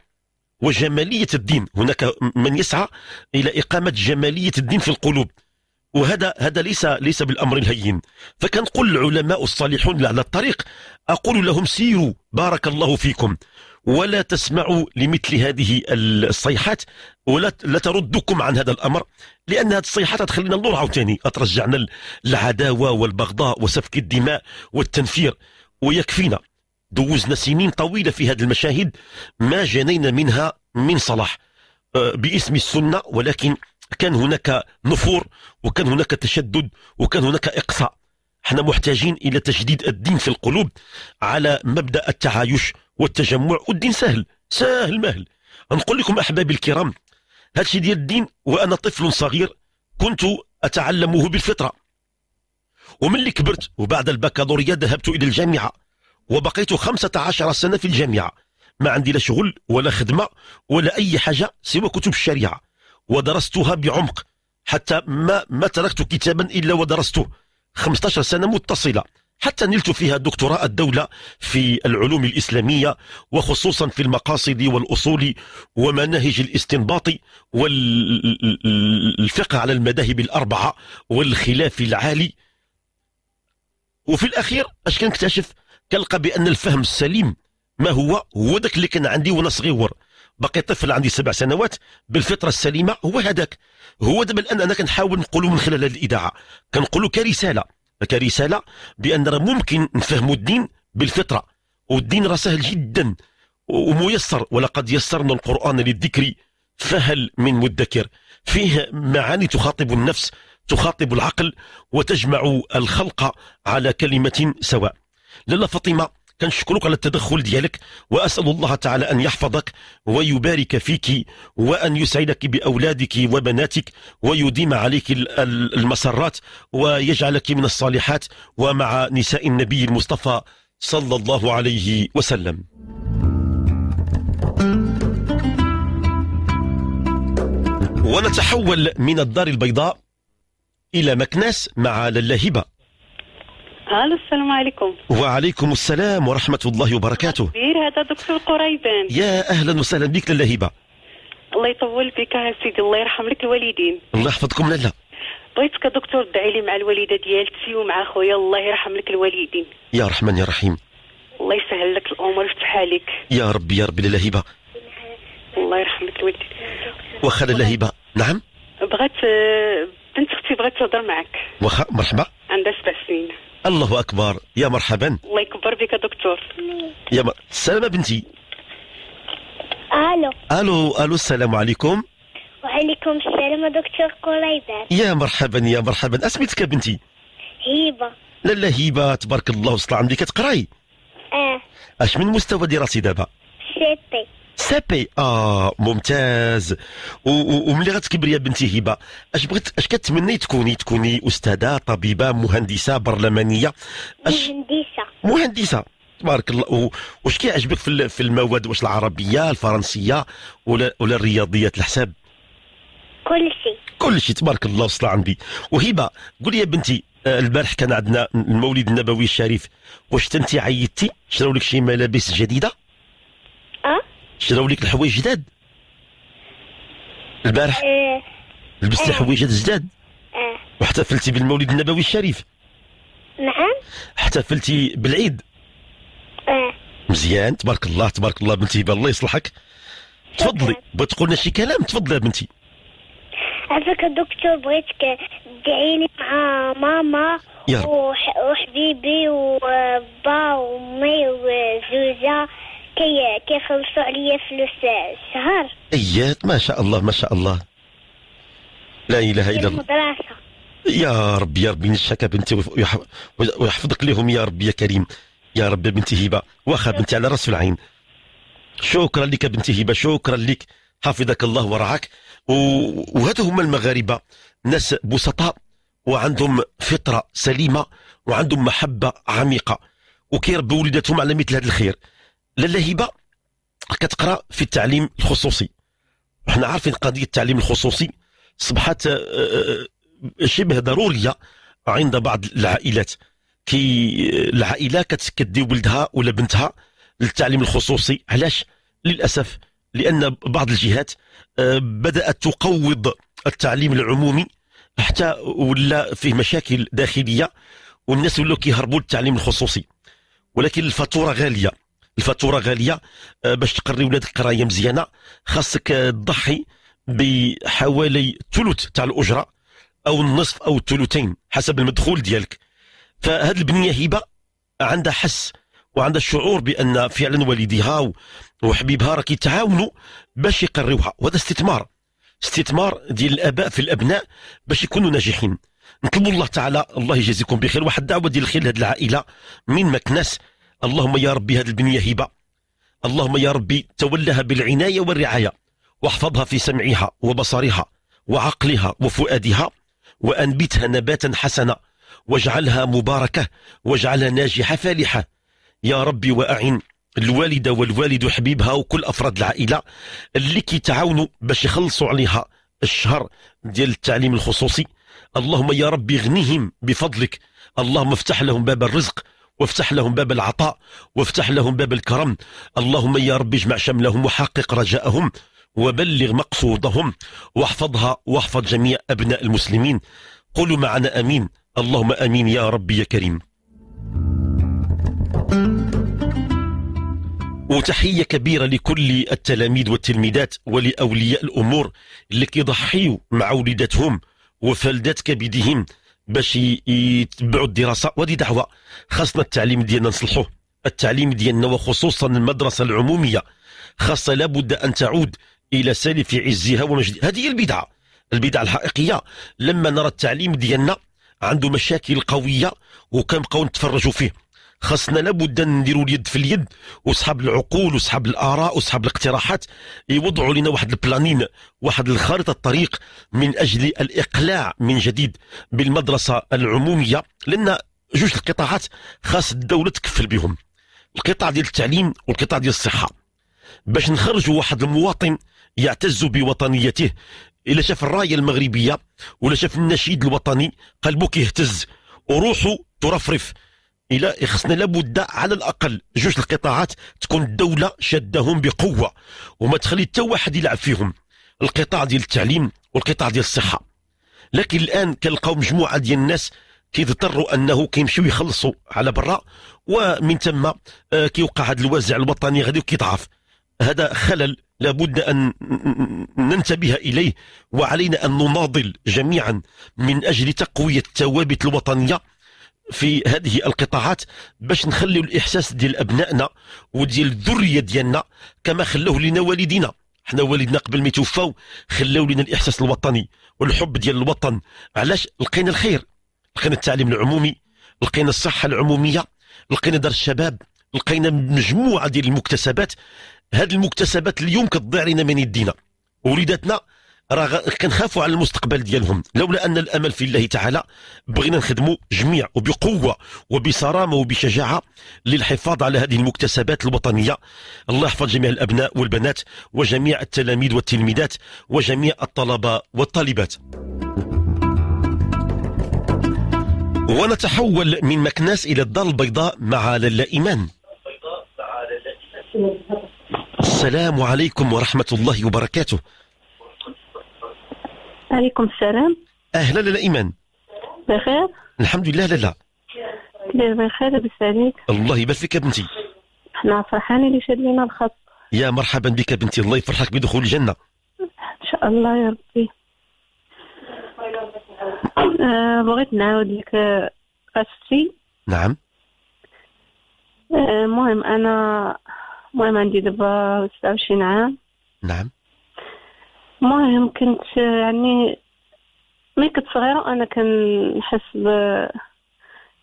وجمالية الدين هناك من يسعى إلى إقامة جمالية الدين في القلوب وهذا هذا ليس ليس بالامر الهين فكنقول العلماء الصالحون على الطريق اقول لهم سيروا بارك الله فيكم ولا تسمعوا لمثل هذه الصيحات ولا لا تردكم عن هذا الامر لان هذه الصيحات تخلينا نلور عاوتاني ترجعنا العداوه والبغضاء وسفك الدماء والتنفير ويكفينا دوزنا سنين طويله في هذه المشاهد ما جنينا منها من صلاح أه، باسم السنه ولكن كان هناك نفور وكان هناك تشدد وكان هناك اقصاء احنا محتاجين الى تجديد الدين في القلوب على مبدا التعايش والتجمع والدين سهل سهل مهل نقول لكم أحبابي الكرام هذا الشيء ديال الدين وأنا طفل صغير كنت أتعلمه بالفطرة ومن اللي كبرت وبعد البكالوريا ذهبت إلى الجامعة وبقيت 15 سنة في الجامعة ما عندي لا شغل ولا خدمة ولا أي حاجة سوى كتب الشريعة ودرستها بعمق حتى ما ما تركت كتابا إلا ودرسته 15 سنة متصلة حتى نلت فيها دكتوراه الدولة في العلوم الإسلامية وخصوصا في المقاصد والأصول ومناهج الاستنباط والفقه على المذاهب الأربعة والخلاف العالي وفي الأخير أش كنكتشف كنلقى بأن الفهم السليم ما هو هو ذاك اللي كان عندي وأنا صغير باقي طفل عندي سبع سنوات بالفطره السليمه هو هذاك هو دابا الان انا كنحاول نقولوا من خلال هذه الاذاعه كنقولوا كرساله كرساله بان راه ممكن نفهموا الدين بالفطره والدين راه سهل جدا وميسر ولقد يسرنا القران للذكر فهل من مدكر فيه معاني تخاطب النفس تخاطب العقل وتجمع الخلق على كلمه سواء لاله فاطمه كنشكرك على التدخل ديالك واسال الله تعالى ان يحفظك ويبارك فيك وان يسعدك باولادك وبناتك ويديم عليك المسرات ويجعلك من الصالحات ومع نساء النبي المصطفى صلى الله عليه وسلم. ونتحول من الدار البيضاء إلى مكناس مع هبه. الو السلام عليكم وعليكم السلام ورحمه الله وبركاته كبير هذا دكتور قريبان يا اهلا وسهلا بك هبة الله يطول بك سيدي الله يرحم لك الوالدين الله يحفظكم لاله بغيتك دكتور دعي لي مع الوالده ديالتي ومع خويا الله يرحم لك الوالدين يا رحمن يا رحيم الله يسهل لك الامور ويفتح عليك يا ربي يا ربي هبة الله يرحم لك الوالدين واخا هبة نعم بغات بنت اختي بغات تهضر معك واخا مرحبا عندها سبع سنين الله اكبر يا مرحبا الله يكبر بك دكتور يا م... السلام بنتي الو الو الو السلام عليكم وعليكم السلام دكتور كوليدر يا مرحبا يا مرحبا اسميتك بنتي هيبه لا لا هبه تبارك الله وصل عمرك كتقراي اه اش من مستوى دراسي دابا سيتي سي بي اه ممتاز وملي غتكبري يا بنتي هبه اش بغيت اش كتمني تكوني تكوني استاذه طبيبه مهندسه برلمانيه اش مهندسه مهندسه تبارك الله واش كيعجبك في المواد واش العربيه الفرنسيه ولا ولا الرياضيات الحساب كل شيء كل شيء تبارك الله وصل عندي وهبه قولي يا بنتي آه، البارح كان عندنا المولد النبوي الشريف واش انت عيطتي شراو لك شي ملابس جديده شراو لك الحوايج جداد البارح اه لبستي إيه. إيه. حوايج جداد اه واحتفلتي بالمولد النبوي الشريف نعم احتفلتي بالعيد اه مزيان تبارك الله تبارك الله بنتي الله يصلحك تفضلي بغيت تقول لنا شي كلام تفضلي يا بنتي عفاك دكتور بغيتك تدعيني مع ماما وحبيبي وبا وامي وزوزه كي كيخلصوا عليا فلوس الشهر ايات ما شاء الله ما شاء الله لا اله الا الله يا رب يا ربي نشاك بنتي ويحفظك لهم يا رب يا كريم يا رب بنتي هبه واخا بنتي على راس العين شكرا لك بنتي هبه شكرا لك حفظك الله ورعاك وهذا هما المغاربه ناس بسطاء وعندهم فطره سليمه وعندهم محبه عميقه وكيربوا وليداتهم على مثل هذا الخير هبه كتقرا في التعليم الخصوصي وحنا عارفين قضيه التعليم الخصوصي اصبحت آه، آه، شبه ضروريه عند بعض العائلات كي آه، العائله كتدي ولدها ولا بنتها للتعليم الخصوصي علاش للاسف لان بعض الجهات بدات تقوض التعليم العمومي حتى ولا فيه مشاكل داخليه والناس ولاو كيهربوا للتعليم الخصوصي ولكن الفاتوره غاليه الفاتوره غاليه آه، باش تقري ولادك قرايه مزيانه خاصك آه، تضحي بحوالي ثلث تاع الاجره او النصف او الثلثين حسب المدخول ديالك فهاد البنيه هبه عندها حس وعندها الشعور بان فعلا والديها وحبيبها راه كيتعاونوا باش يقريوها وهذا استثمار استثمار ديال الاباء في الابناء باش يكونوا ناجحين نطلبوا الله تعالى الله يجازيكم بخير واحد الدعوه ديال الخير لهذه العائله من مكناس اللهم يا ربي هذه البنية هبة اللهم يا ربي تولها بالعناية والرعاية واحفظها في سمعها وبصرها وعقلها وفؤادها وأنبتها نباتا حسنا واجعلها مباركة واجعلها ناجحة فالحة يا ربي وأعن الوالدة والوالد وحبيبها وكل أفراد العائلة اللي كيتعاونوا باش يخلصوا عليها الشهر ديال التعليم الخصوصي اللهم يا ربي اغنهم بفضلك اللهم افتح لهم باب الرزق وافتح لهم باب العطاء وافتح لهم باب الكرم اللهم يا رب اجمع شملهم وحقق رجاءهم وبلغ مقصودهم واحفظها واحفظ جميع أبناء المسلمين قولوا معنا أمين اللهم أمين يا ربي يا كريم وتحية كبيرة لكل التلاميذ والتلميذات ولأولياء الأمور اللي كيضحيوا مع وليداتهم وفلدات كبدهم باش يتبعوا الدراسه وهذه دعوه خاصنا التعليم ديالنا نصلحوه التعليم ديالنا وخصوصا المدرسه العموميه خاصه لابد ان تعود الى سالف عزها ومجدها هذه هي البدعه البدعه الحقيقيه لما نرى التعليم ديالنا عنده مشاكل قويه وكنبقاو نتفرجوا فيه خاصنا لابد نديروا اليد في اليد وصحاب العقول وصحاب الاراء وصحاب الاقتراحات يوضعوا لنا واحد البلانين واحد الخارطه الطريق من اجل الاقلاع من جديد بالمدرسه العموميه لان جوج القطاعات خاص الدوله تكفل بهم القطاع ديال التعليم والقطاع ديال الصحه باش نخرجوا واحد المواطن يعتز بوطنيته الا شاف الرايه المغربيه ولا شاف النشيد الوطني قلبه كيهتز وروحه ترفرف الى خصنا لابد على الاقل جوج القطاعات تكون الدوله شادهم بقوه وما تخلي حتى واحد يلعب فيهم القطاع ديال التعليم والقطاع ديال الصحه لكن الان كنلقاو مجموعه ديال الناس كيضطروا انه كيمشيو يخلصوا على برا ومن ثم آه، كيوقع هذا الوازع الوطني غادي كيضعف هذا خلل لابد ان ننتبه اليه وعلينا ان نناضل جميعا من اجل تقويه الثوابت الوطنيه في هذه القطاعات باش نخليو الاحساس ديال ابنائنا وديال الذريه ديالنا كما خلوه لنا والدينا حنا والدنا قبل ما يتوفاو خلاو لنا الاحساس الوطني والحب ديال الوطن علاش لقينا الخير لقينا التعليم العمومي لقينا الصحه العموميه لقينا دار الشباب لقينا مجموعه ديال المكتسبات هذه المكتسبات اليوم كتضيع علينا من يدينا وليداتنا راه كنخافوا على المستقبل ديالهم لولا ان الامل في الله تعالى بغينا نخدموا جميع وبقوه وبصرامه وبشجاعه للحفاظ على هذه المكتسبات الوطنيه الله يحفظ جميع الابناء والبنات وجميع التلاميذ والتلميذات وجميع الطلبه والطالبات ونتحول من مكناس الى الدار البيضاء مع لالا ايمان السلام عليكم ورحمه الله وبركاته عليكم السلام اهلا لالا ايمان بخير الحمد لله لالا كبير بخير لاباس عليك الله يبارك فيك يا بنتي حنا فرحانين اللي شاد لينا الخط يا مرحبا بك بنتي الله يفرحك بدخول الجنه ان شاء الله يا ربي أه، بغيت نعاود لك قصتي أه، نعم المهم أه، انا المهم عندي دابا 26 عام نعم المهم كنت يعني ملي كنت صغيرة أنا كنحس ب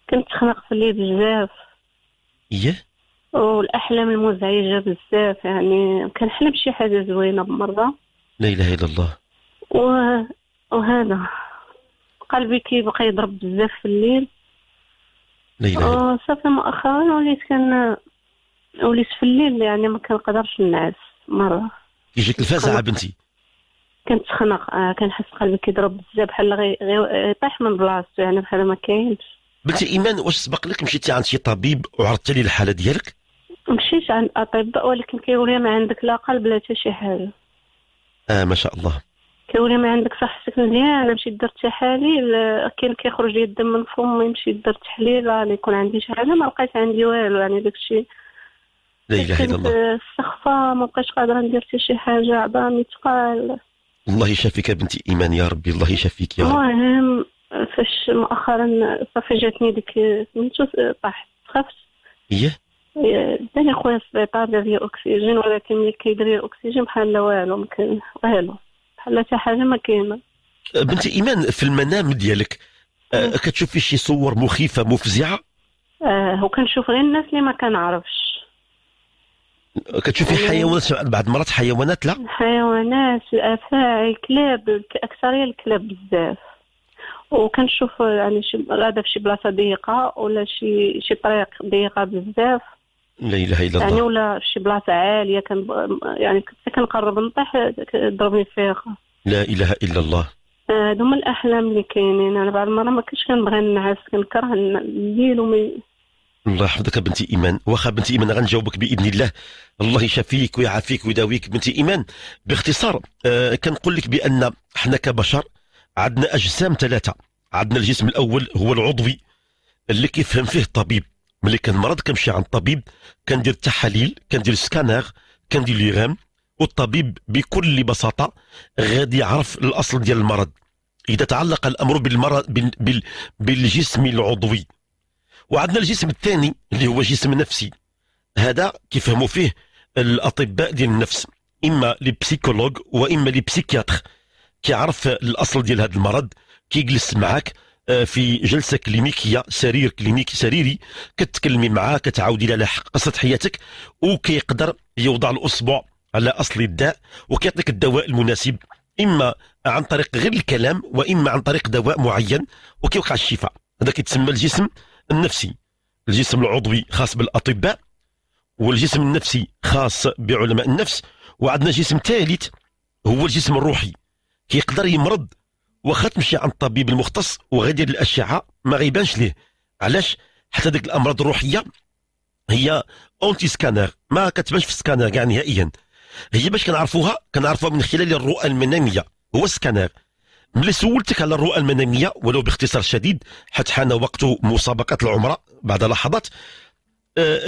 كنت خنق في الليل بزاف إيه والأحلام المزعجة بزاف يعني كنحلم شي حاجة زوينة بمرضى لا إله إلا الله و... وهذا قلبي كيبقى يضرب بزاف في الليل لا إله إلا صافي مؤخرا وليت كان وليت في الليل يعني ما كنقدرش نعس مرة يجيك الفزع بنتي كنتخنق آه كنحس قلبي كيضرب بزاف بحال غير آه، من بلاصتو يعني بحال ما كاينش قلتي ايمان واش سبق لك مشيتي عند شي طبيب وعرضتي لي الحاله ديالك مشيت عند اطباء ولكن كيقول لي ما عندك لا قلب لا حتى شي حاجه اه ما شاء الله كيقول لي ما عندك صحتك مزيان مشيت درت تحاليل كاين كيخرج لي الدم من فمي مشيت درت تحليل راني يكون عندي شي حاجه ما لقيت عندي والو يعني داكشي لا اله الا الله السخفه ما بقيتش قادره ندير حتى شي حاجه عظامي تقال الله يشافيك بنتي ايمان يا ربي الله يشافيك يا رب المهم فاش مؤخرا صافي جاتني ديك سميتو طاحت خفت ايه داني خويا السبيطار ديال الاكسجين ولكن ملي كيدير لي بحال لا والو كاين والو بحال حتى حاجه ما كاينه أه، بنتي ايمان في المنام ديالك أه، كتشوفي شي صور مخيفه مفزعه اه وكنشوف غير الناس اللي ما كنعرفش كتشوفي أيوة. حيوانات بعض المرات حيوانات لا حيوانات الافاعي كلاب اكثريه الكلاب بزاف وكنشوف يعني شي غادا في شي بلاصه ضيقه ولا شي شي طريق ضيقه بزاف لا اله الا الله يعني ولا في شي بلاصه عاليه كان يعني كنت كنقرب نطيح ضربني فيها لا اله الا الله هذوما آه، الاحلام اللي كاينين انا يعني بعض المرات ما كنتش كنبغي نعس كنكره الليل وما الله يحفظك بنتي ايمان واخا بنتي ايمان غنجاوبك باذن الله الله يشافيك ويعافيك ويداويك بنتي ايمان باختصار آه كنقول لك بان حنا كبشر عندنا اجسام ثلاثه عندنا الجسم الاول هو العضوي اللي كيفهم فيه الطبيب ملي كنمرض كنمشي عند الطبيب كندير التحاليل كندير السكانر كندير ليغام والطبيب بكل بساطه غادي يعرف الاصل ديال المرض اذا تعلق الامر بالمرض بالجسم العضوي وعندنا الجسم الثاني اللي هو جسم نفسي هذا كيفهموا فيه الاطباء ديال النفس اما لي واما لي كيعرف الاصل ديال هذا المرض كيجلس معاك آه، في جلسه كلينيكيه سرير كلينيكي سريري كتكلمي معاه كتعاودي على قصه حياتك وكيقدر يوضع الاصبع على اصل الداء وكيعطيك الدواء المناسب اما عن طريق غير الكلام واما عن طريق دواء معين وكيوقع الشفاء هذا كيتسمى الجسم النفسي الجسم العضوي خاص بالاطباء والجسم النفسي خاص بعلماء النفس وعندنا جسم ثالث هو الجسم الروحي كيقدر يمرض واخا تمشي عند الطبيب المختص وغادي الاشعه ما غيبانش ليه علاش حتى ديك الامراض الروحيه هي اونتي سكانر ما كتبانش في السكانر كاع يعني نهائيا هي باش كنعرفوها كنعرفوها من خلال الرؤى المناميه هو السكانر ملي سولتك على الرؤى المناميه ولو باختصار شديد حيت حان وقت مسابقه العمره بعد لحظات آه،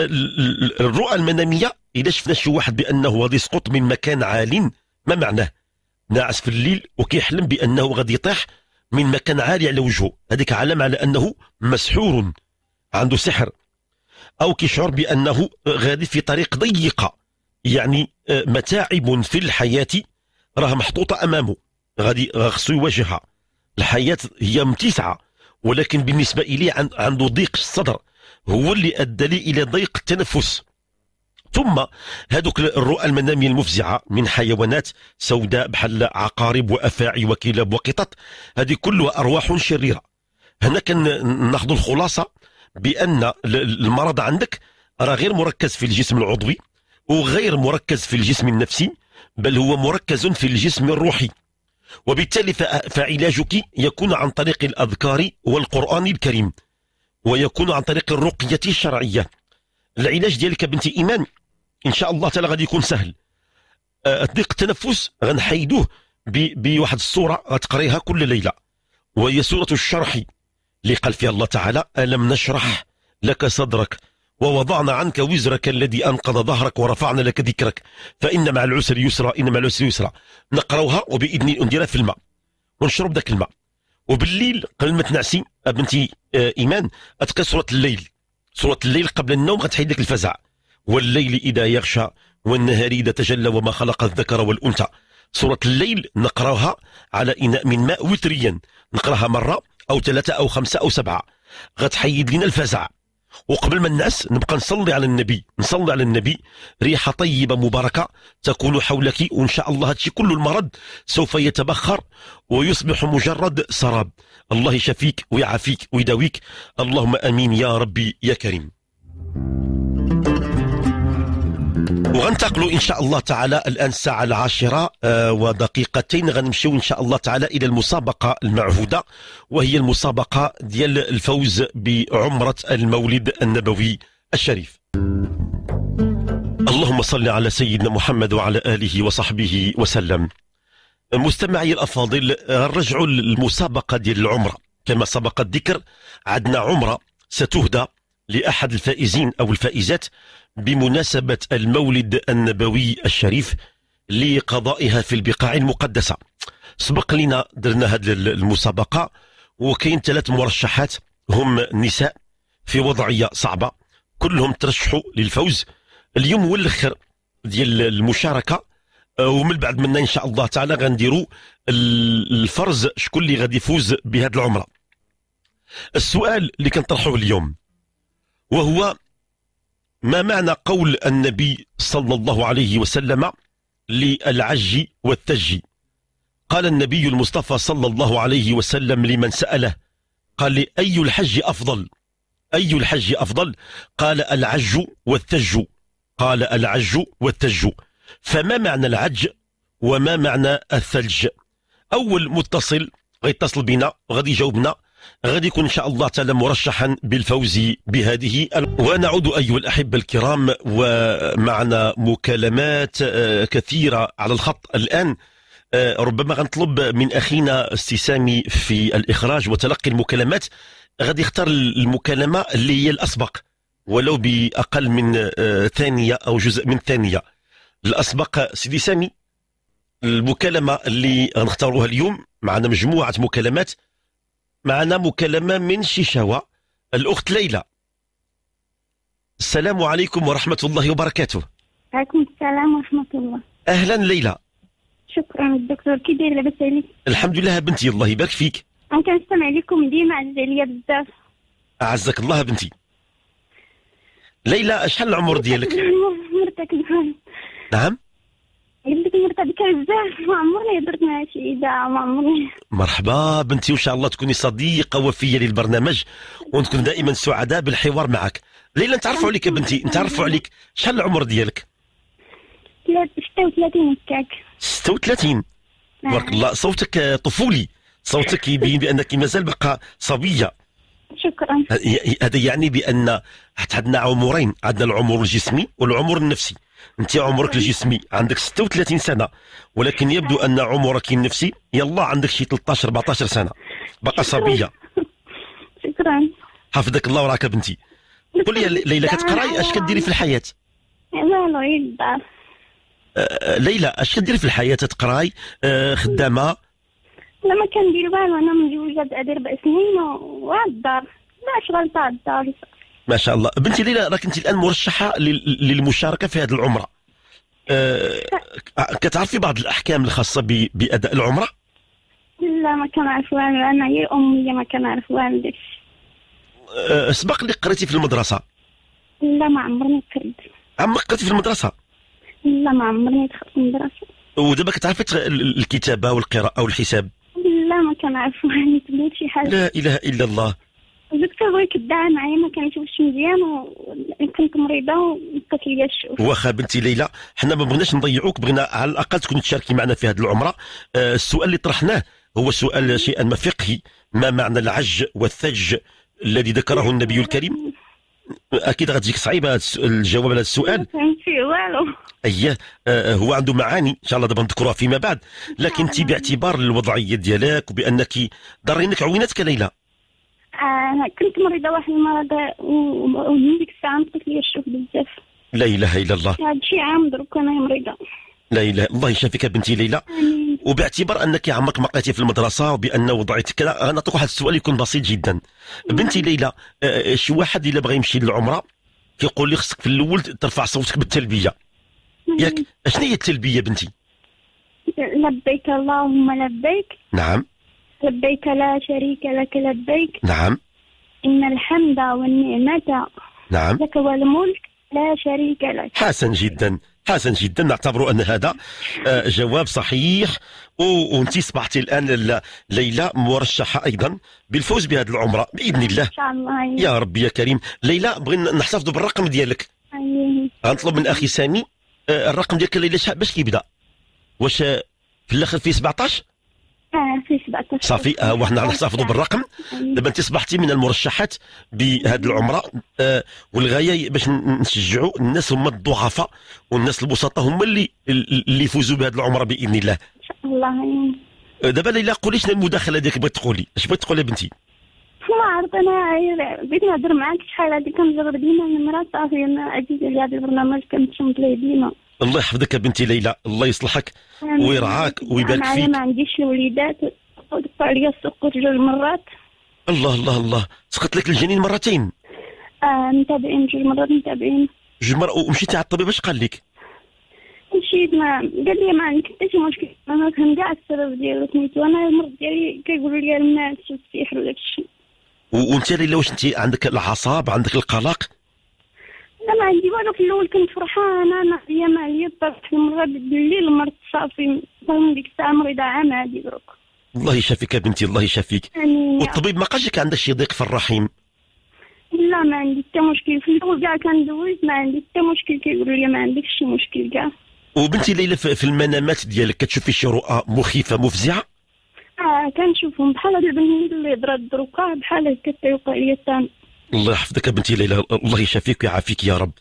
الرؤى المناميه اذا شفنا شي واحد بانه غادي يسقط من مكان عال ما معناه ناعس في الليل وكيحلم بانه غادي يطيح من مكان عالي على وجهه هذيك علم على انه مسحور عنده سحر او كيشعر بانه غادي في طريق ضيقه يعني آه، متاعب في الحياه راه محطوطه امامه غادي خصو يواجهها الحياه هي متسعه ولكن بالنسبه اليه عنده ضيق الصدر هو اللي ادى لي الى ضيق التنفس ثم هذوك الرؤى المنامية المفزعة من حيوانات سوداء بحال عقارب وأفاعي وكلاب وقطط هذه كلها أرواح شريرة هنا كان ناخذ الخلاصة بأن المرض عندك راه غير مركز في الجسم العضوي وغير مركز في الجسم النفسي بل هو مركز في الجسم الروحي وبالتالي فعلاجك يكون عن طريق الأذكار والقرآن الكريم ويكون عن طريق الرقية الشرعية العلاج ديالك بنتي إيمان إن شاء الله تعالى غادي يكون سهل ضيق أه، التنفس غنحيدوه بواحد الصورة غتقريها كل ليلة وهي سورة الشرح اللي قال فيها الله تعالى ألم نشرح لك صدرك ووضعنا عنك وزرك الذي انقذ ظهرك ورفعنا لك ذكرك فإن مع العسر يسرا إن مع العسر يسرا نقراوها وبإذن أنديرها في الماء ونشرب ذاك الماء وبالليل قبل ما تنعسي بنتي آه، إيمان أتقي سورة الليل سورة الليل قبل النوم غتحيد لك الفزع والليل إذا يغشى والنهار إذا تجلى وما خلق الذكر والأنثى سورة الليل نقراها على إناء من ماء وتريا نقراها مرة أو ثلاثة أو خمسة أو سبعة غتحيد لنا الفزع وقبل ما ننعس نبقى نصلي على النبي نصلي على النبي ريحه طيبه مباركه تكون حولك وان شاء الله هادشي كل المرض سوف يتبخر ويصبح مجرد سراب الله يشفيك ويعافيك ويداويك اللهم امين يا ربي يا كريم وغنتقلوا ان شاء الله تعالى الان الساعه العاشرة آه، ودقيقتين غنمشيو ان شاء الله تعالى الى المسابقه المعهوده وهي المسابقه ديال الفوز بعمره المولد النبوي الشريف اللهم صل على سيدنا محمد وعلى اله وصحبه وسلم مستمعي الافاضل رجعوا للمسابقه ديال العمره كما سبق الذكر عندنا عمره ستهدى لأحد الفائزين أو الفائزات بمناسبة المولد النبوي الشريف لقضائها في البقاع المقدسة سبق لنا درنا هذه المسابقة وكاين ثلاث مرشحات هم نساء في وضعية صعبة كلهم ترشحوا للفوز اليوم هو الاخر ديال المشاركة آه، ومن بعد منا ان شاء الله تعالى غنديروا الفرز شكون اللي غادي يفوز بهذه العمره السؤال اللي كنطرحوه اليوم وهو ما معنى قول النبي صلى الله عليه وسلم للعج والتج قال النبي المصطفى صلى الله عليه وسلم لمن سأله قال لي أي الحج أفضل أي الحج أفضل قال العج والتج قال العج والتج فما معنى العج وما معنى الثلج أول متصل غيتصل بنا غادي يجاوبنا غادي يكون ان شاء الله تعالى مرشحا بالفوز بهذه ونعود ايها الاحبه الكرام ومعنا مكالمات آه، كثيره على الخط الان آه، ربما غنطلب من اخينا استسامي في الاخراج وتلقي المكالمات غادي يختار المكالمه اللي هي الاسبق ولو باقل من آه، ثانيه او جزء من ثانيه الاسبق سيدي سامي المكالمه اللي غنختاروها اليوم معنا مجموعه مكالمات معنا مكالمة من شيشاوة الأخت ليلى السلام عليكم ورحمة الله وبركاته عليكم السلام ورحمة الله أهلا ليلى شكرا الدكتور كي داير لاباس عليك الحمد لله بنتي الله يبارك فيك انا كنستمع لكم ديما عزيز عليا بزاف اعزك الله بنتي ليلى شحال العمر ديالك؟ عمر نعم قال لك المرة بزاف ما عمرني هدرت مع شي ما عمرني مرحبا بنتي وإن شاء الله تكوني صديقة وفية للبرنامج ونكون دائما سعداء بالحوار معك ليلى نتعرفوا عليك يا بنتي نتعرفوا عليك شحال العمر ديالك 36 هكاك 36 تبارك نعم. الله صوتك طفولي صوتك يبين بانك مازال بقى صبيه شكرا هذا يعني بان عندنا عمرين عندنا العمر الجسمي والعمر النفسي انت عمرك الجسمي عندك 36 سنه ولكن يبدو ان عمرك النفسي يلا عندك شي 13 14 سنه باقا صبيه شكرا حفظك الله وراك بنتي قول لي ليلى كتقراي اش كديري في الحياه الدار إيه، أه، أه، ليلى اش كديري في الحياه تقراي أه، خدامه لا ما كندير والو انا متزوجه بادير بسنين الدار لا شغل تاع الدار ما شاء الله بنتي ليلى راك انت الان مرشحه للمشاركه في هذه العمره أه كتعرفي بعض الاحكام الخاصه باداء العمره لا ما كنعرف والو انا هي امي ما كنعرف والو أه سبق لك قريتي في المدرسه لا ما عمرني قريت عمرك قريتي في المدرسه لا ما عمرني دخلت المدرسه ودابا كتعرفي الكتابه والقراءه والحساب لا ما كنعرف والو شي حاجه لا اله الا الله جبت بغيت الدعاء معايا ما كنشوفش مزيان وكنت مريضه وبقات ليا الشؤون واخا بنتي ليلى حنا ما بغيناش نضيعوك بغينا على الاقل تكوني تشاركي معنا في هذه العمره آه، السؤال اللي طرحناه هو سؤال شيئا ما فقهي ما معنى العج والثج الذي ذكره النبي الكريم اكيد غتجيك صعيبه الجواب على هذا السؤال اي آه، هو عنده معاني ان شاء الله دابا نذكرها فيما بعد لكن انت باعتبار الوضعيه ديالك وبانك ضرينك عوينتك ليلى انا كنت مريضه واحد المرض ومن ديك الساعه نطلق لي الشوك بزاف لا اله الا الله شي عام دروك انا مريضه لا اله الله يشافيك بنتي ليلى وباعتبار انك عمرك ما قريتي في المدرسه وبان وضعتك كذا غنعطيك واحد السؤال يكون بسيط جدا نعم. بنتي ليلى آه، آه، شي واحد الا بغى يمشي للعمره كيقول لي خصك في الاول ترفع صوتك بالتلبيه نعم. ياك شنو هي التلبيه بنتي لبيك اللهم لبيك نعم لبيك لا شريك لك لبيك نعم إن الحمد والنعمة نعم لك والملك لا شريك لك حسن جدا حسن جدا نعتبر ان هذا آه، جواب صحيح وانت اصبحت الان ليلى مرشحه ايضا بالفوز بهذه العمره باذن الله ان شاء الله أيوة. يا ربي يا كريم ليلى بغينا نحتفظوا بالرقم ديالك غنطلب من اخي سامي آه، الرقم ديالك ليلى باش كيبدا واش آه، في الاخر في 17 آه، صافي آه وحنا نحتفظوا بالرقم دابا انت صبحتي من المرشحات بهذه العمره آه والغايه باش نشجعوا الناس هما الضعفاء والناس البسطاء هما اللي اللي يفوزوا بهذه العمره باذن الله ان شاء الله آه، دابا ليلى قولي شنو المداخله ديالك بغيت تقولي اش بغيت تقولي بنتي ما عرفت انا بغيت نهضر معاك شحال هذه كنجرب ديما من مرات صافي انا اجي لهذا البرنامج كنتشمت ليه ديما الله يحفظك يا بنتي ليلى الله يصلحك ويرعاك نعم، ويبارك فيك انا ما عنديش وليدات وقع عليا السقوط جوج مرات الله الله الله سقط لك الجنين مرتين آه متابعين جوج مرات متابعين جوج مرات ومشيتي على الطبيب اش قال لك؟ مشيت ما قال لي ما عندك حتى شي مشكل انا كان كاع السبب ديالو سميتو انا المرض ديالي كيقولوا لي المناعه السحر ولا الشيء وانت ليلى واش انت عندك الاعصاب عندك القلق لا ما عندي والو في الاول كنت فرحانه انا هي ما هي طرت في المره بالليل مرض صافي المهم ديك الساعه مريضه عام هادي دروك الله يشافيك يا بنتي الله يشافيك والطبيب ما قالش لك عندك شي ضيق في الرحم لا ما عندي حتى مشكل في الاول كاع كندوز ما عندي حتى مشكل كيقولوا لي ما عندكش شي مشكل كاع وبنتي ليلى في المنامات ديالك كتشوفي شي رؤى مخيفه مفزعه اه كنشوفهم بحال هاد البنين اللي ضرب دروكا بحال هكا تيوقع لي الله يحفظك يا بنتي ليلى الله يشافيك ويعافيك يا رب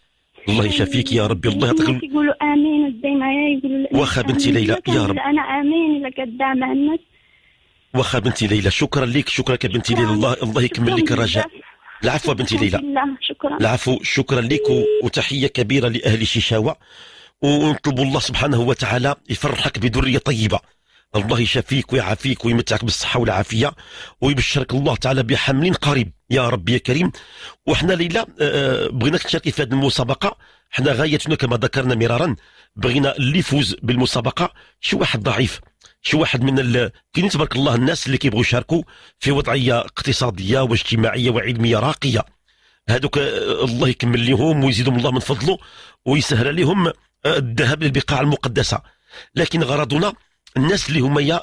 الله يشافيك يا ربي الله يعطيك يقولوا امين زي ما يقولوا واخا بنتي ليلى يا رب انا امين لك قدام الناس واخا بنتي ليلى شكرا لك شكرا يا بنتي ليلى الله الله يكمل لك الرجاء العفو بنتي ليلى شكرا العفو شكرا لك وتحيه كبيره لاهل شيشاوه ونطلب الله سبحانه وتعالى يفرحك بذريه طيبه الله يشافيك ويعافيك ويمتعك بالصحه والعافيه ويبشرك الله تعالى بحمل قريب يا رب يا كريم وحنا ليلى آه، آه، بغيناك تشاركي في هذه المسابقه حنا غايتنا كما ذكرنا مرارا بغينا اللي يفوز بالمسابقه شي واحد ضعيف شي واحد من ال... كاين تبارك الله الناس اللي كيبغوا يشاركوا في وضعيه اقتصاديه واجتماعيه وعلميه راقيه هذوك آه، الله يكمل لهم ويزيدهم الله من فضله ويسهل لهم الذهاب للبقاع المقدسه لكن غرضنا الناس اللي هما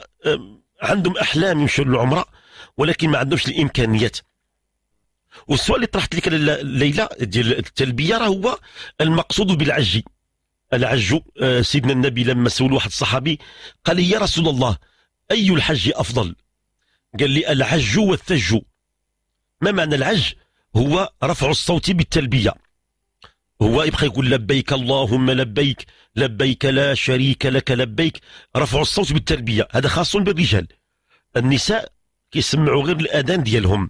عندهم احلام يمشوا للعمره ولكن ما عندهمش الامكانيات والسؤال اللي طرحت لك ليلى ديال التلبيه راه هو المقصود بالعج العج أه، سيدنا النبي لما سول واحد الصحابي قال لي يا رسول الله اي الحج افضل قال لي العج والثج ما معنى العج هو رفع الصوت بالتلبيه هو يبقى يقول لبيك اللهم لبيك لبيك لا شريك لك لبيك رفع الصوت بالتلبية هذا خاص بالرجال النساء كيسمعوا غير الأذان ديالهم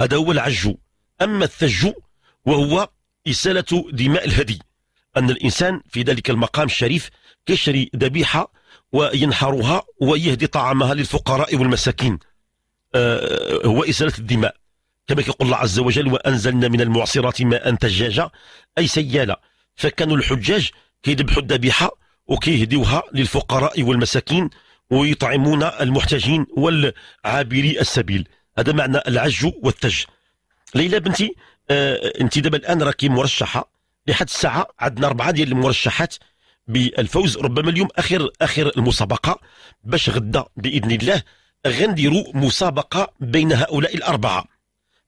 هذا هو العجو أما الثج وهو إسالة دماء الهدي أن الإنسان في ذلك المقام الشريف كيشري ذبيحة وينحرها ويهدي طعامها للفقراء والمساكين آه، هو إسالة الدماء كما كيقول الله عز وجل وأنزلنا من المعصرات ماء ثجاجا أي سيالة فكانوا الحجاج كيذبحوا الذبيحة وكيهديوها للفقراء والمساكين ويطعمون المحتاجين والعابري السبيل هذا معنى العج والتج ليلى بنتي آه انت دابا الان راكي مرشحه لحد الساعه عندنا اربعه ديال المرشحات بالفوز ربما اليوم اخر اخر المسابقه باش غدا باذن الله غنديروا مسابقه بين هؤلاء الاربعه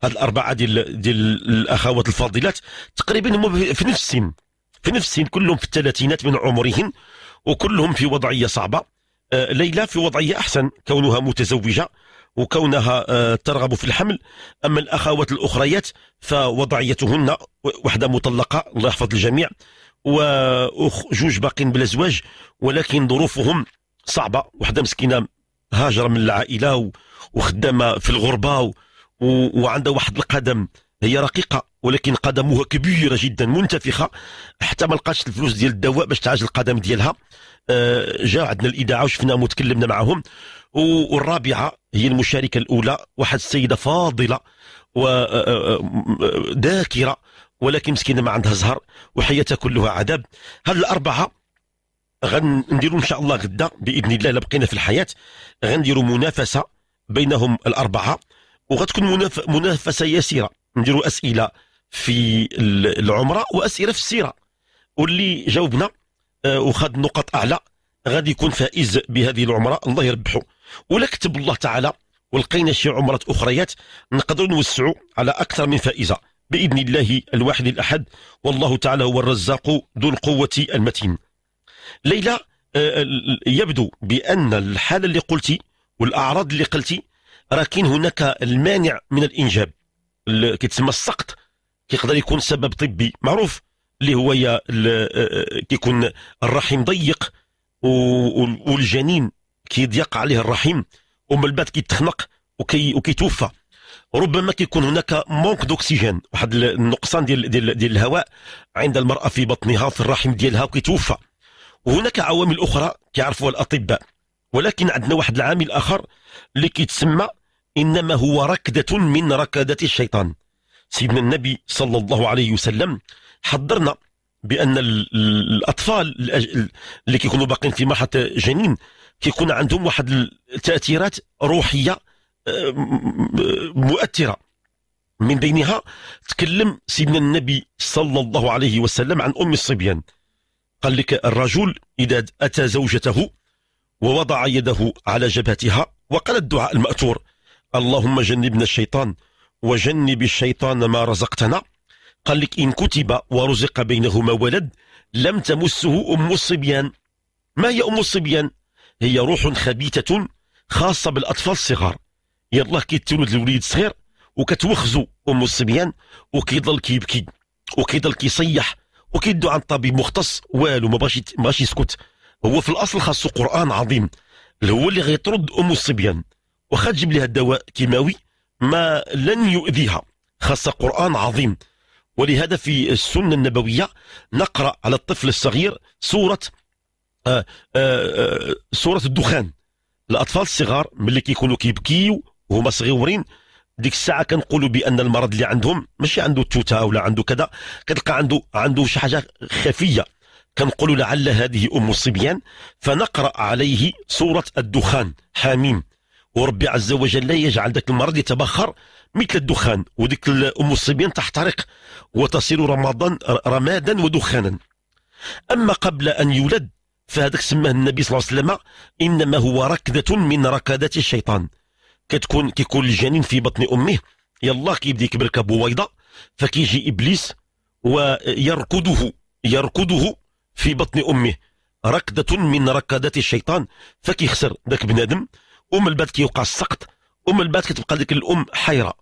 هاد الاربعه ديال ديال الاخوات الفاضلات تقريبا هما في نفس السن في نفس السن كلهم في الثلاثينات من عمرهم وكلهم في وضعيه صعبه آه، ليلى في وضعيه احسن كونها متزوجه وكونها آه، ترغب في الحمل أما الأخوات الأخريات فوضعيتهن وحدة مطلقة الله يحفظ الجميع وجوج باقين بلا زواج ولكن ظروفهم صعبة وحدة مسكينة هاجرة من العائلة وخدامة في الغربة وعندها واحد القدم هي رقيقه ولكن قدمها كبيره جدا منتفخه حتى ما لقاتش الفلوس ديال الدواء باش تعالج القدم ديالها آه، جاء عندنا الاذاعه وشفناهم وتكلمنا معهم والرابعه هي المشاركه الاولى واحد السيده فاضله وذاكره آه، آه، ولكن مسكينه ما عندها زهر وحياتها كلها عذاب هاد الاربعه غنديروا ان شاء الله غدا باذن الله لبقينا بقينا في الحياه غنديروا منافسه بينهم الاربعه وغتكون منافسه يسيره نديروا اسئله في العمره واسئله في السيره واللي جاوبنا آه، وخد نقط اعلى غادي يكون فائز بهذه العمره الله يربحه ولا كتب الله تعالى ولقينا شي عمرات اخريات نقدروا نوسعوا على اكثر من فائزه باذن الله الواحد الاحد والله تعالى هو الرزاق ذو القوه المتين ليلى آه، يبدو بان الحاله اللي قلتي والاعراض اللي قلتي راه كاين هناك المانع من الانجاب كيتسمى السقط كيقدر يكون سبب طبي معروف اللي هو يا كيكون الرحم ضيق والجنين كيضيق عليه الرحم ومن بعد كيتخنق وكي وكيتوفى ربما كيكون هناك مونك دوكسيجين واحد النقصان ديال ديال ديال الهواء عند المراه في بطنها في الرحم ديالها وكيتوفى وهناك عوامل اخرى كيعرفوها الاطباء ولكن عندنا واحد العامل آخر اللي كيتسمى إنما هو ركدة من ركدة الشيطان سيدنا النبي صلى الله عليه وسلم حضرنا بأن الأطفال اللي كيكونوا باقين في مرحلة جنين كيكون عندهم واحد التأثيرات روحية آه، مؤثرة من بينها تكلم سيدنا النبي صلى الله عليه وسلم عن أم الصبيان قال لك الرجل إذا أتى زوجته ووضع يده على جبهتها وقال الدعاء المأثور اللهم جنبنا الشيطان وجنب الشيطان ما رزقتنا قال لك إن كتب ورزق بينهما ولد لم تمسه أم الصبيان ما هي أم الصبيان؟ هي روح خبيثة خاصة بالأطفال الصغار يلا كي تولد الوليد صغير وكتوخزو أم الصبيان وكيضل كيبكي وكيضل كيصيح وكيدو عن طبيب مختص والو ما بغاش يسكت هو في الاصل خاصو قران عظيم اللي هو اللي غيطرد ام الصبيان واخا تجيب لها الدواء كيماوي ما لن يؤذيها خاصه قران عظيم ولهذا في السنه النبويه نقرا على الطفل الصغير سوره آآ آه، آآ آه، آه، سوره الدخان الاطفال الصغار ملي كيكونوا كيبكيو وهما صغيورين ديك الساعه كنقولوا بان المرض اللي عندهم ماشي عنده توته ولا عنده كذا كتلقى عنده عنده شي حاجه خفيه كنقول لعل هذه أم الصبيان فنقرأ عليه سورة الدخان حاميم وربي عز وجل يجعل ذاك المرض يتبخر مثل الدخان وديك أم الصبيان تحترق وتصير رمضان رمادا ودخانا أما قبل أن يولد فهذاك سماه النبي صلى الله عليه وسلم إنما هو ركدة من ركدات الشيطان كتكون كيكون الجنين في بطن أمه يلا كيبدا يكبر كبويضة فكيجي إبليس ويركضه يركضه في بطن امه ركضه من ركضات الشيطان فكيخسر ذاك بنادم ومن بعد كيوقع السقط ومن بعد كتبقى ديك الام حيره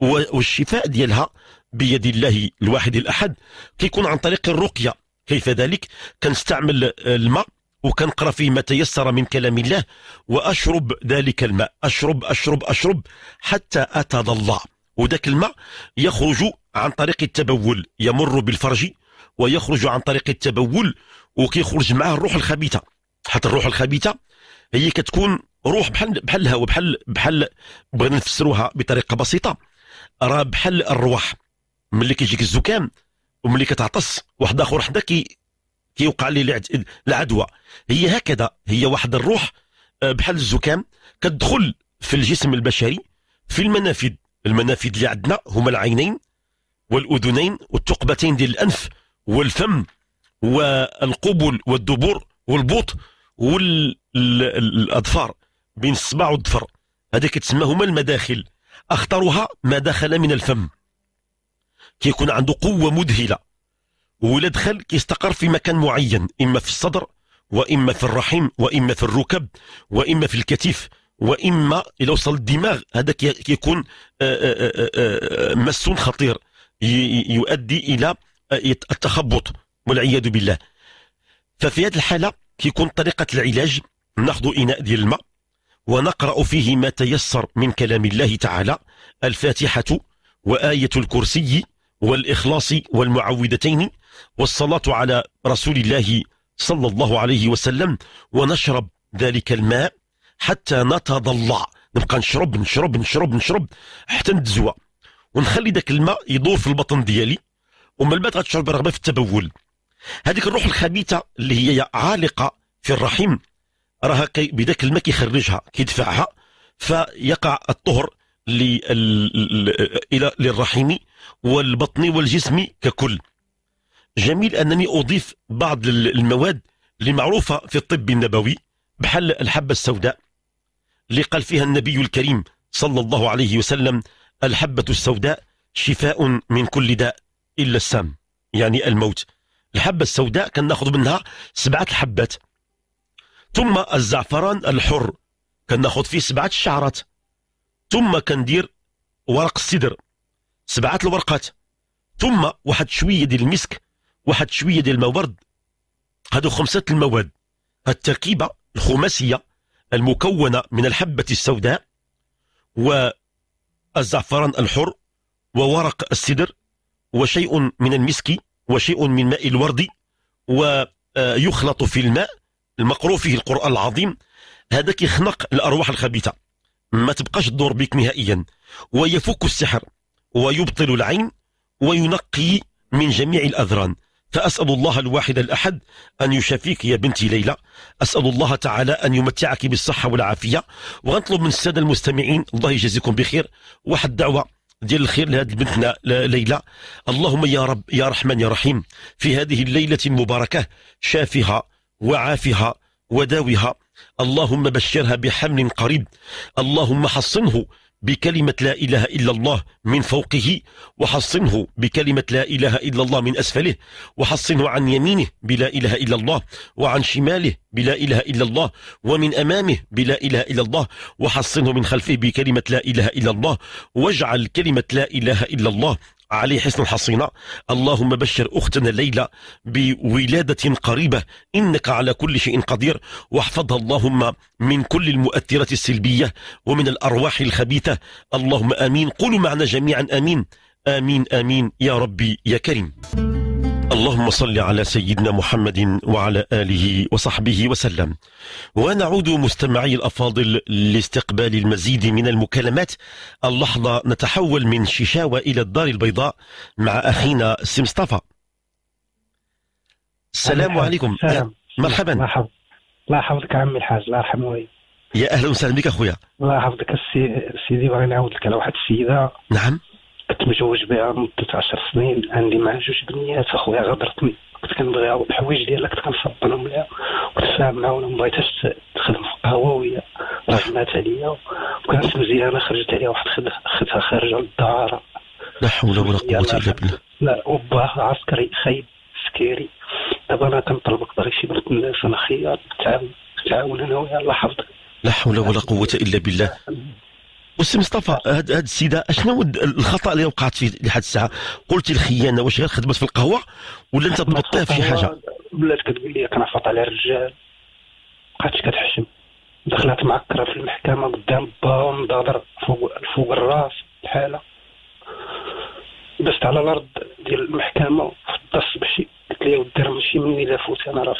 والشفاء ديالها بيد الله الواحد الاحد كيكون عن طريق الرقيه كيف ذلك كنستعمل الماء وكنقرا فيه ما تيسر من كلام الله واشرب ذلك الماء اشرب اشرب اشرب حتى اتضلع وذاك الماء يخرج عن طريق التبول يمر بالفرج ويخرج عن طريق التبول وكيخرج معاه الروح الخبيثه حتى الروح الخبيثه هي كتكون روح بحال بحال الهواء بحال بحال بغينا نفسروها بطريقه بسيطه راه بحال الرواح ملي كيجيك الزكام وملي كتعطس واحد اخر حدا كي كيوقع ليه العدوى هي هكذا هي واحد الروح آه، بحال الزكام كتدخل في الجسم البشري في المنافذ المنافذ اللي عندنا هما العينين والاذنين والثقبتين ديال الانف والفم والقبل والدبر والبوط والاظفار بين الصباع والظفر هذا كتسمى هما المداخل اخطرها ما دخل من الفم كيكون عنده قوه مذهله ولا دخل كيستقر في مكان معين اما في الصدر واما في الرحم واما في الركب واما في الكتف واما الى وصل الدماغ هذا كيكون آه، آه، آه، مس خطير يؤدي الى التخبط والعياذ بالله ففي هذه الحالة كيكون طريقة العلاج ناخذ إناء ديال الماء ونقرأ فيه ما تيسر من كلام الله تعالى الفاتحة وآية الكرسي والإخلاص والمعوذتين والصلاة على رسول الله صلى الله عليه وسلم ونشرب ذلك الماء حتى نتضلع نبقى نشرب نشرب نشرب نشرب حتى نتزوى ونخلي ذاك الماء يدور في البطن ديالي ومن بعد غتشعر برغبه في التبول هذيك الروح الخبيثه اللي هي عالقه في الرحم راها بذاك الماء كيخرجها كيدفعها فيقع الطهر الى للرحم والبطن والجسم ككل جميل انني اضيف بعض المواد اللي معروفه في الطب النبوي بحال الحبه السوداء اللي قال فيها النبي الكريم صلى الله عليه وسلم الحبه السوداء شفاء من كل داء إلا السم يعني الموت الحبة السوداء كناخذ منها سبعة الحبات ثم الزعفران الحر كناخذ فيه سبعة الشعرات ثم كندير ورق السدر سبعة الورقات ثم واحد شوية ديال المسك واحد شوية ديال المورد هادو خمسة المواد التركيبة الخماسية المكونة من الحبة السوداء والزعفران الحر وورق السدر وشيء من المسك وشيء من ماء الورد ويخلط في الماء المقروء فيه القرآن العظيم هذا كيخنق الأرواح الخبيثة ما تبقاش تدور بك نهائيا ويفك السحر ويبطل العين وينقي من جميع الأذران فأسأل الله الواحد الأحد أن يشافيك يا بنتي ليلى أسأل الله تعالى أن يمتعك بالصحة والعافية وغنطلب من السادة المستمعين الله يجزيكم بخير واحد دعوة ديال الخير لهذه البنت ليلى اللهم يا رب يا رحمن يا رحيم في هذه الليلة المباركة شافها وعافها وداوها اللهم بشرها بحمل قريب اللهم حصنه بكلمة لا إله إلا الله من فوقه وحصنه بكلمة لا إله إلا الله من أسفله وحصنه عن يمينه بلا إله إلا الله وعن شماله بلا إله إلا الله ومن أمامه بلا إله إلا الله وحصنه من خلفه بكلمة لا إله إلا الله واجعل كلمة لا إله إلا الله عليه حسن الحصينة اللهم بشر أختنا ليلى بولادة قريبة إنك على كل شيء قدير واحفظها اللهم من كل المؤثرات السلبية ومن الأرواح الخبيثة اللهم آمين قولوا معنا جميعا آمين آمين آمين يا ربي يا كريم اللهم صل على سيدنا محمد وعلى آله وصحبه وسلم ونعود مستمعي الأفاضل لاستقبال المزيد من المكالمات اللحظة نتحول من شيشاوة إلى الدار البيضاء مع أخينا سي مصطفى السلام عليكم سلام. مرحبا مرحبا الله يحفظك عمي الحاج الله يرحم يا اهلا وسهلا بك اخويا الله يحفظك السيدي باغي نعاود لك على واحد السيده نعم كنت متزوج بها مدة عشر سنين عندي معها جوج بنيات اخويا غدرتني كنت كنبغيها الحوايج ديالها كنت كنصبرهم لها وكنتفاهم معاها ولا مبغيتهاش تخدم في القهوه وهي رجمات عليا وكانت مزيانه خرجت عليها واحد خدها خارجه للدار لا حول ولا قوه الا بالله لا وباها عسكري خايب سكيري دابا انا كنطلبك باغي شي بنت الناس انا خيار تعاون تعاون انا ويا الله يحفظك لا حول ولا قوه الا بالله وسي مصطفى هاد هاد السيده اشنو الخطا اللي وقعت فيه لحد الساعه قلتي الخيانه واش غير خدمت في القهوه ولا انت ضبطتيها في شي حاجه بلات كتقول لي خطا على الرجال بقاتش كتحشم دخلت معكره في المحكمه قدام باها ومضادر فوق فوق الراس الحاله دست على الارض ديال المحكمه في بشي قلت لي ودي راه ماشي مني الا فوت انا راه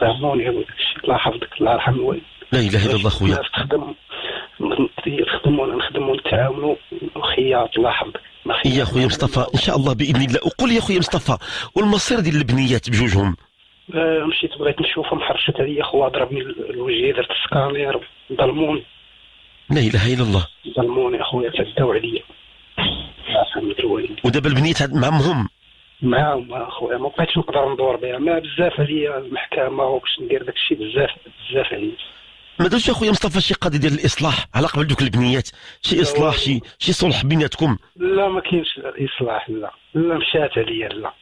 فهموني وداك الشيء الله يحفظك الله يرحم الوالد لا اله الا الله خويا نخدموا نخدموا نتعاونوا الله تلاحظ يا خويا مصطفى ان شاء الله باذن الله وقول يا خويا مصطفى والمصير ديال البنيات بجوجهم آه، مشيت بغيت نشوفهم حرشت عليا خوا ضربني الوجه درت السكانير ظلموني لا اله الا الله ظلموني يا خويا تعداو عليا ودابا البنيات معهم معاهم اخويا ما بقيتش نقدر ندور بها ما بزاف عليا المحكمه وباش ندير داك الشيء بزاف بزاف عليا ما درتش اخويا مصطفى شي قضيه ديال الاصلاح على قبل دوك البنيات شي اصلاح شي شي صلح بيناتكم لا ما كاينش الاصلاح لا لا مشات عليا لا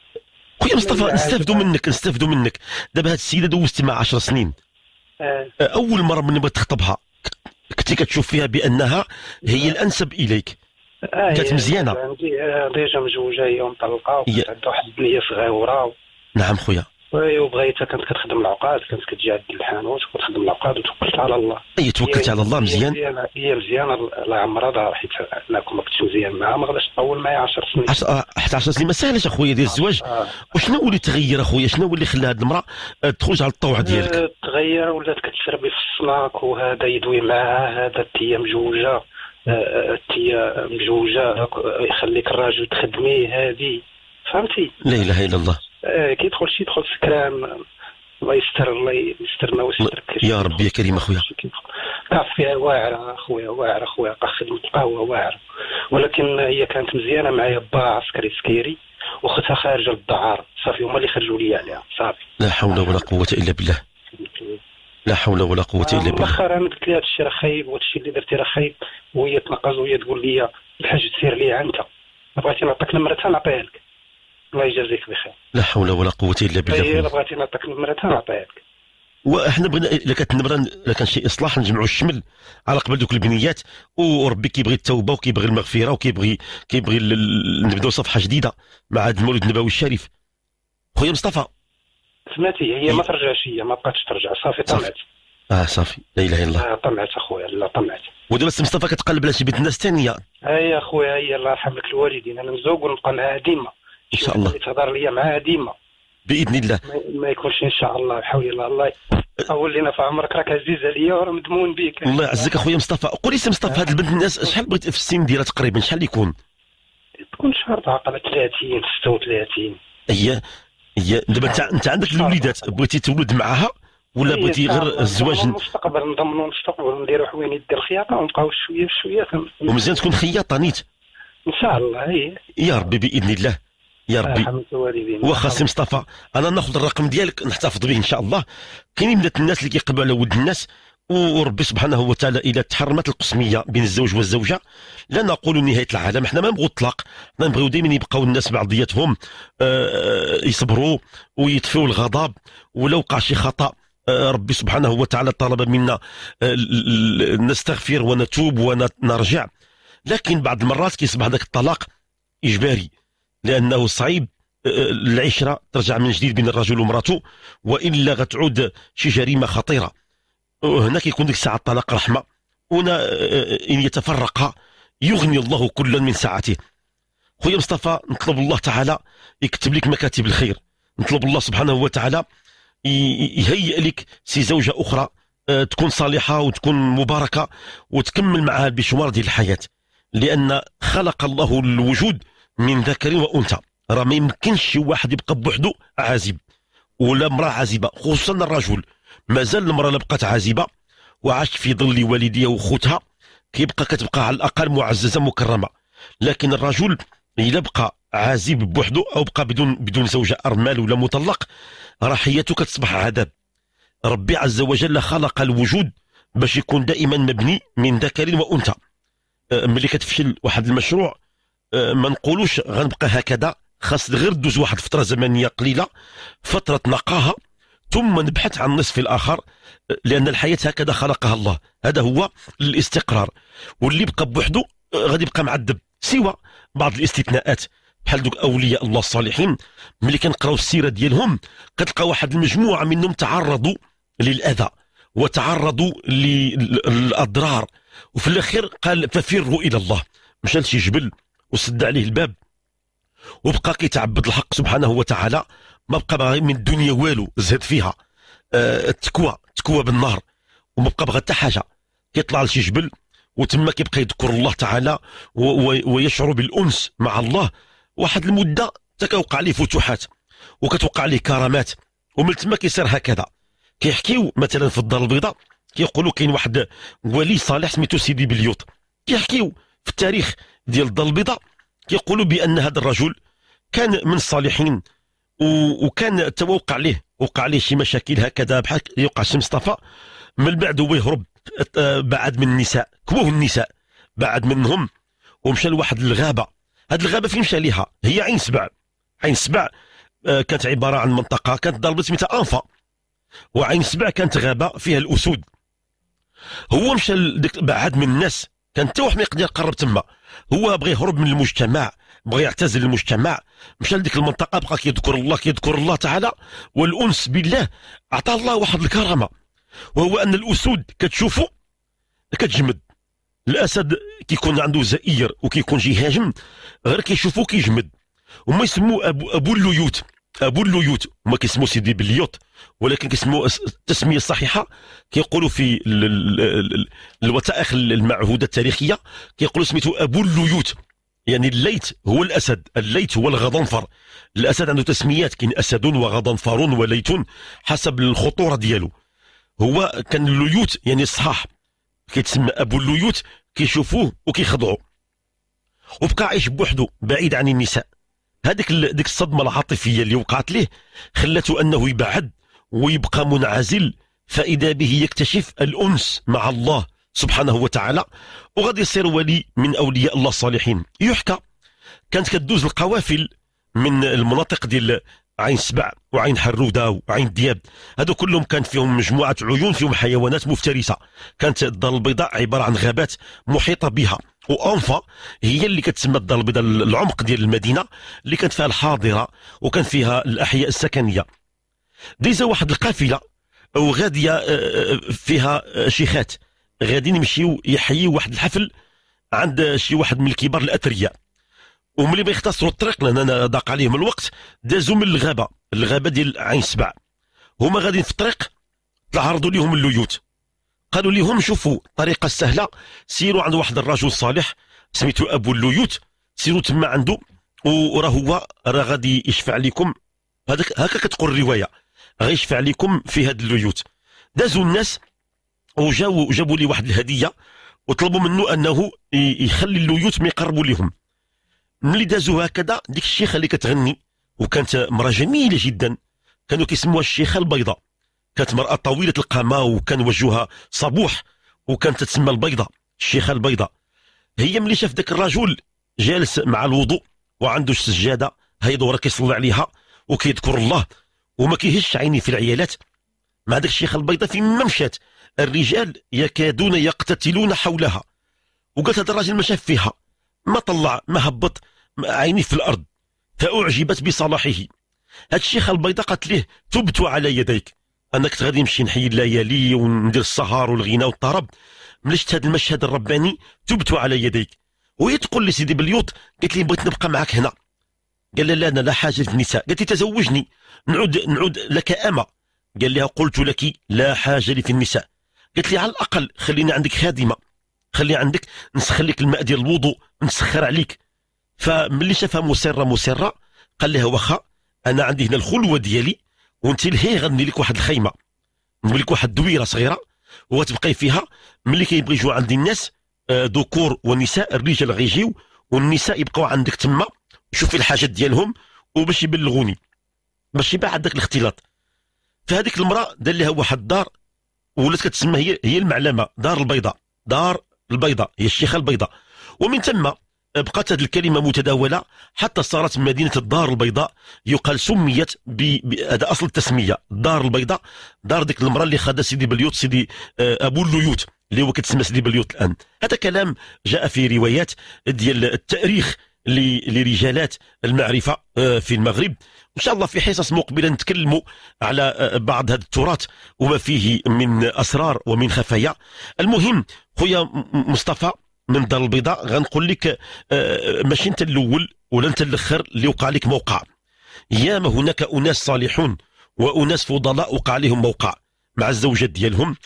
خويا مصطفى نستافدوا منك نستافدوا منك دابا هاد السيده دوزتي مع 10 سنين اه. اول مره من بغيت تخطبها كنتي كتشوف فيها بانها هي الانسب اليك آه كانت مزيانه آه، ديجا مزوجه هي ومطلقه وعندها واحد البنيه صغيره نعم خويا وبغيتها كانت كتخدم العقاد كانت كتجي عند الحانوت وكتخدم العقاد وتوكلت على الله اي توكلت على الله مزيان هي مزيانه الله يعمرها حيت انا كون ما كنتش مزيان معاها ما غاداش تطول معايا 10 سنين آه، حتى 10 سنين ما سهلش اخويا ديال الزواج آه. وشنو اللي تغير اخويا شنو اللي خلى هذه المراه آه، تخرج على الطوع آه، ديالك تغير ولات كتشربي في الصناك وهذا يدوي معها هذا هي مجوجه هي مجوجه يخليك الراجل تخدمي هذه فهمتي لا اله الا الله إيه، كي يدخل شي يدخل سكران الله يستر الله يستر ما يا ربي يا كريم اخويا كاف فيها واعره اخويا واعره اخويا خدمه قهوه واعره ولكن هي كانت مزيانه معايا با عسكري سكيري وختها خارجه للدعار صافي هما اللي خرجوا لي عليها صافي لا حول ولا قوه الا بالله لا حول ولا قوه الا آه، بالله مؤخرا قلت لها هذا الشيء راه خايب وهذا الشيء اللي درتي راه خايب وهي تنقز وهي تقول لي الحاج تسير لي عنك بغيتي نعطيك نمرتها نعطيها لك الله يجازيك بخير لا حول ولا قوه الا بالله طيب، الا بغيتي نعطيك النمرة نعطيها لك وحنا بغينا الا كانت النمره الا كان شي اصلاح نجمعوا الشمل على قبل دوك البنيات وربي كيبغي التوبه وكيبغي المغفره وكيبغي كيبغي نبداو صفحه جديده مع هذا المولد النبوي الشريف خويا مصطفى سمعتي هي ما ترجعش هي ما بقاتش ترجع صافي طمعت اه صافي لا اله الا الله آه طمعت اخويا لا طمعت ودابا السي مصطفى كتقلب على شي بنت الناس ثانيه اي اخويا هي الله يرحم لك الوالدين انا مزوق ونبقى معاها ديما ان شاء الله تهضر ليا معاها ديما باذن الله ما يكونش ان شاء الله حول الله الله لنا في عمرك راك عزيز عليا وراه مدمون بك الله يعزك اخويا مصطفى قولي سي مصطفى هاد البنت الناس شحال بغيت في السن ديالها تقريبا شحال يكون؟ تكون شهر عقبه 30 36 هي هي دابا انت انت عندك الوليدات بغيتي تولد معاها ولا إيه، بغيتي غير الزواج المستقبل نضمنوا المستقبل نديروا حوانيت ندير الخياطه ونبقاو شويه بشويه ومزيان تكون خياطه نيت ان شاء الله هي إيه. يا ربي باذن الله يا آه، ربي واخا سي مصطفى انا ناخذ الرقم ديالك نحتفظ به ان شاء الله كاينين من الناس اللي كيقبلوا على ود الناس وربي سبحانه وتعالى الى تحرمت القسميه بين الزوج والزوجه لا نقول نهايه العالم حنا ما نبغوا الطلاق حنا نبغيو دائما يبقاو الناس بعضياتهم آه، آه، يصبروا ويطفيوا الغضب ولو وقع شي خطا ربي سبحانه وتعالى طلب منا نستغفر ونتوب ونرجع لكن بعض المرات كيصبح هذاك الطلاق اجباري لأنه صعيب أه، أه، العشرة ترجع من جديد بين الرجل ومراته وإلا غتعود شي جريمة خطيرة أه، هنا كيكون ديك الساعة الطلاق رحمة هنا إن يتفرقا يغني الله كلا من ساعته خويا مصطفى نطلب الله تعالى يكتب لك مكاتب الخير نطلب الله سبحانه وتعالى يهيئ لك سي زوجة أخرى تكون صالحة وتكون مباركة وتكمل معها بشوار ديال الحياة لأن خلق الله الوجود من ذكر وانثى راه ما يمكنش شي واحد يبقى بوحده عازب ولا امراه عازبه خصوصا الرجل مازال المراه اللي بقات عازبه وعاشت في ظل والديها وخوتها كيبقى كتبقى على الاقل معززه مكرمه لكن الرجل الا بقى عازب بوحده او بقى بدون بدون زوجه ارمال ولا مطلق راه حياته كتصبح عذاب ربي عز وجل خلق الوجود باش يكون دائما مبني من ذكر وانثى أه، ملي كتفشل واحد المشروع آه، ما نقولوش غنبقى هكذا خاص غير دوز واحد الفتره زمنيه قليله فتره نقاها ثم نبحث عن النصف الاخر آه، لان الحياه هكذا خلقها الله هذا هو الاستقرار واللي بقى بوحده آه، غادي يبقى معذب سوى بعض الاستثناءات بحال دوك اولياء الله الصالحين ملي كنقراو السيره ديالهم كتلقى واحد المجموعه منهم تعرضوا للاذى وتعرضوا للاضرار وفي الاخير قال ففروا الى الله مشى لشي جبل وسد عليه الباب وبقى كيتعبد الحق سبحانه وتعالى ما بقى باغي من الدنيا والو زهد فيها أه التكوى تكوى بالنهر وما بقى بغى حتى حاجه كيطلع لشي جبل وتما كيبقى يذكر الله تعالى ويشعر بالانس مع الله واحد المده حتى كيوقع عليه فتوحات وكتوقع عليه كرامات ومن تما كيصير هكذا كيحكيو مثلا في الدار البيضاء كيقولوا كاين واحد ولي صالح سميتو سيدي بليوط كيحكيو في التاريخ ديال الدار البيضاء كيقولوا بان هذا الرجل كان من الصالحين وكان توقع عليه وقع عليه شي مشاكل هكذا بحال يوقع شي مصطفى من بعد هو يهرب آه، بعد من النساء كبوه النساء بعد منهم ومشى لواحد الغابه هذه الغابه فين مشى ليها هي عين سبع عين سبع آه، كانت عباره عن منطقه كانت ضربت سميتها انفا وعين سبع كانت غابه فيها الاسود هو مشى بعد من الناس كان حتى واحد ما يقدر يقرب تما هو بغى يهرب من المجتمع بغى يعتزل المجتمع مشى لديك المنطقه بقى كيذكر الله كيذكر الله تعالى والانس بالله اعطى الله واحد الكرامه وهو ان الاسود كتشوفوا كتجمد الاسد كيكون عنده زئير وكيكون جي هاجم غير كيشوفو كيجمد هما يسموه ابو ابو الليوت ابو اللويوت ما كيسمو سيدي بليوت ولكن كيسمو التسميه الصحيحه كيقولوا في الوثائق المعهوده التاريخيه كيقولوا سميتو ابو اللويوت يعني الليت هو الاسد الليت هو الغضنفر الاسد عنده تسميات كاين اسد وغضنفر وليت حسب الخطوره ديالو هو كان اللويوت يعني الصحاح كيتسمى ابو اللويوت كيشوفوه وكيخضعوا وبقى عايش بوحده بعيد عن النساء هذيك ديك الصدمه العاطفيه اللي وقعت ليه خلته انه يبعد ويبقى منعزل فاذا به يكتشف الانس مع الله سبحانه وتعالى وغادي يصير ولي من اولياء الله الصالحين يحكى كانت كدوز القوافل من المناطق ديال عين سبع وعين حروده وعين دياب هادو كلهم كانت فيهم مجموعه عيون فيهم حيوانات مفترسه كانت الدار البيضاء عباره عن غابات محيطه بها وانفا هي اللي كتسمى الدار البيضاء العمق ديال المدينه اللي كانت فيها الحاضره وكان فيها الاحياء السكنيه ديزا واحد القافله وغاديه آه، آه، فيها آه، شيخات غاديين يمشيو يحييو واحد الحفل عند شي واحد من الكبار الاثرياء وملي ما يختصروا الطريق لان انا ضاق عليهم الوقت دازوا من الغابه الغابه ديال عين سبع هما غاديين في الطريق تعرضوا لهم الليوت قالوا لهم شوفوا الطريقه السهله سيروا عند واحد الرجل صالح سميتو ابو اللويوت سيروا تما عنده وراه هو راه غادي يشفع لكم هذاك هكا كتقول الروايه غيشفع لكم في هاد الليوت دازوا الناس وجاو جابوا لي واحد الهديه وطلبوا منه انه يخلي الليوت ما يقربوا لهم ملي دازوا هكذا ديك الشيخه اللي كتغني وكانت امراه جميله جدا كانوا كيسموها الشيخه البيضاء كانت مرأة طويلة القامة وكان وجهها صبوح وكانت تسمى البيضة الشيخة البيضة هي ملي شاف ذاك الرجل جالس مع الوضوء وعنده السجادة هي دورة كيصلي عليها وكيذكر الله وما كيهش عيني في العيالات مع ذاك الشيخة البيضة فيما مشات الرجال يكادون يقتتلون حولها وقالت هذا الراجل ما شاف فيها ما طلع ما هبط عيني في الأرض فأعجبت بصلاحه هاد الشيخة البيضاء قالت ليه تبت على يديك انا كنت غادي نمشي نحيي الليالي وندير السهر والغناء والطرب ملي شفت هذا المشهد الرباني تبت على يديك وهي تقول لي سيدي بليوط قالت لي بغيت نبقى معك هنا قال لي لا انا لا حاجه في النساء قالت لي تزوجني نعود نعود لك اما قال لها قلت لك لا حاجه لي في النساء قالت لي على الاقل خليني عندك خادمه خلي عندك نسخن لك الماء ديال الوضوء نسخر عليك فملي شافها مسره مسره قال لها واخا انا عندي هنا الخلوه ديالي وانت لهيه غندير لك واحد الخيمه نقول لك واحد الدويره صغيره وغتبقاي فيها ملي كيبغي يجوا عندي الناس آه، ذكور ونساء الرجال غيجيو والنساء يبقاو عندك تما شوفي الحاجات ديالهم وباش يبلغوني باش يبقى عندك الاختلاط فهذيك المراه دار لها واحد الدار ولات كتسمى هي هي المعلمه دار البيضاء دار البيضاء هي الشيخه البيضاء ومن ثم بقت هذه الكلمة متداولة حتى صارت مدينة الدار البيضاء يقال سميت هذا أصل التسمية الدار البيضاء دار ديك المرأة اللي خدها سيدي بليوت سيدي آه، أبو الليوت اللي هو كتسمى سيدي بليوت الآن هذا كلام جاء في روايات ديال التاريخ لرجالات المعرفة آه، في المغرب إن شاء الله في حصص مقبلة نتكلموا على آه، بعض هذا التراث وما فيه من أسرار ومن خفايا المهم خويا مصطفى من الدار البيضاء غنقول لك آه، آه، ماشي انت الاول ولا انت الاخر اللي وقع لك موقع ياما هناك اناس صالحون واناس فضلاء وقع لهم موقع مع الزوجات ديالهم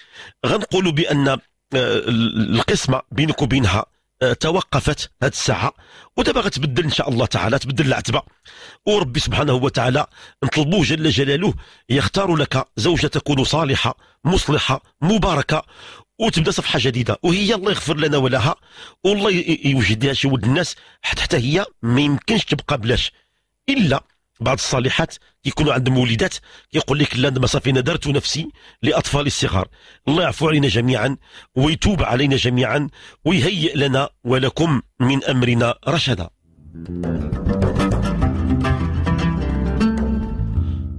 غنقولوا بان آه، القسمه بينك وبينها توقفت هذه الساعه ودابا غتبدل ان شاء الله تعالى تبدل العتبه وربي سبحانه وتعالى نطلبوه جل جلاله يختار لك زوجه تكون صالحه مصلحه مباركه وتبدا صفحه جديده وهي الله يغفر لنا ولها والله يوجد لها شي ود الناس حتى هي ما يمكنش تبقى بلاش الا بعض الصالحات يكونوا عندهم وليدات يقول لك لا ما صافي نذرت نفسي لاطفالي الصغار الله يعفو علينا جميعا ويتوب علينا جميعا ويهيئ لنا ولكم من امرنا رشدا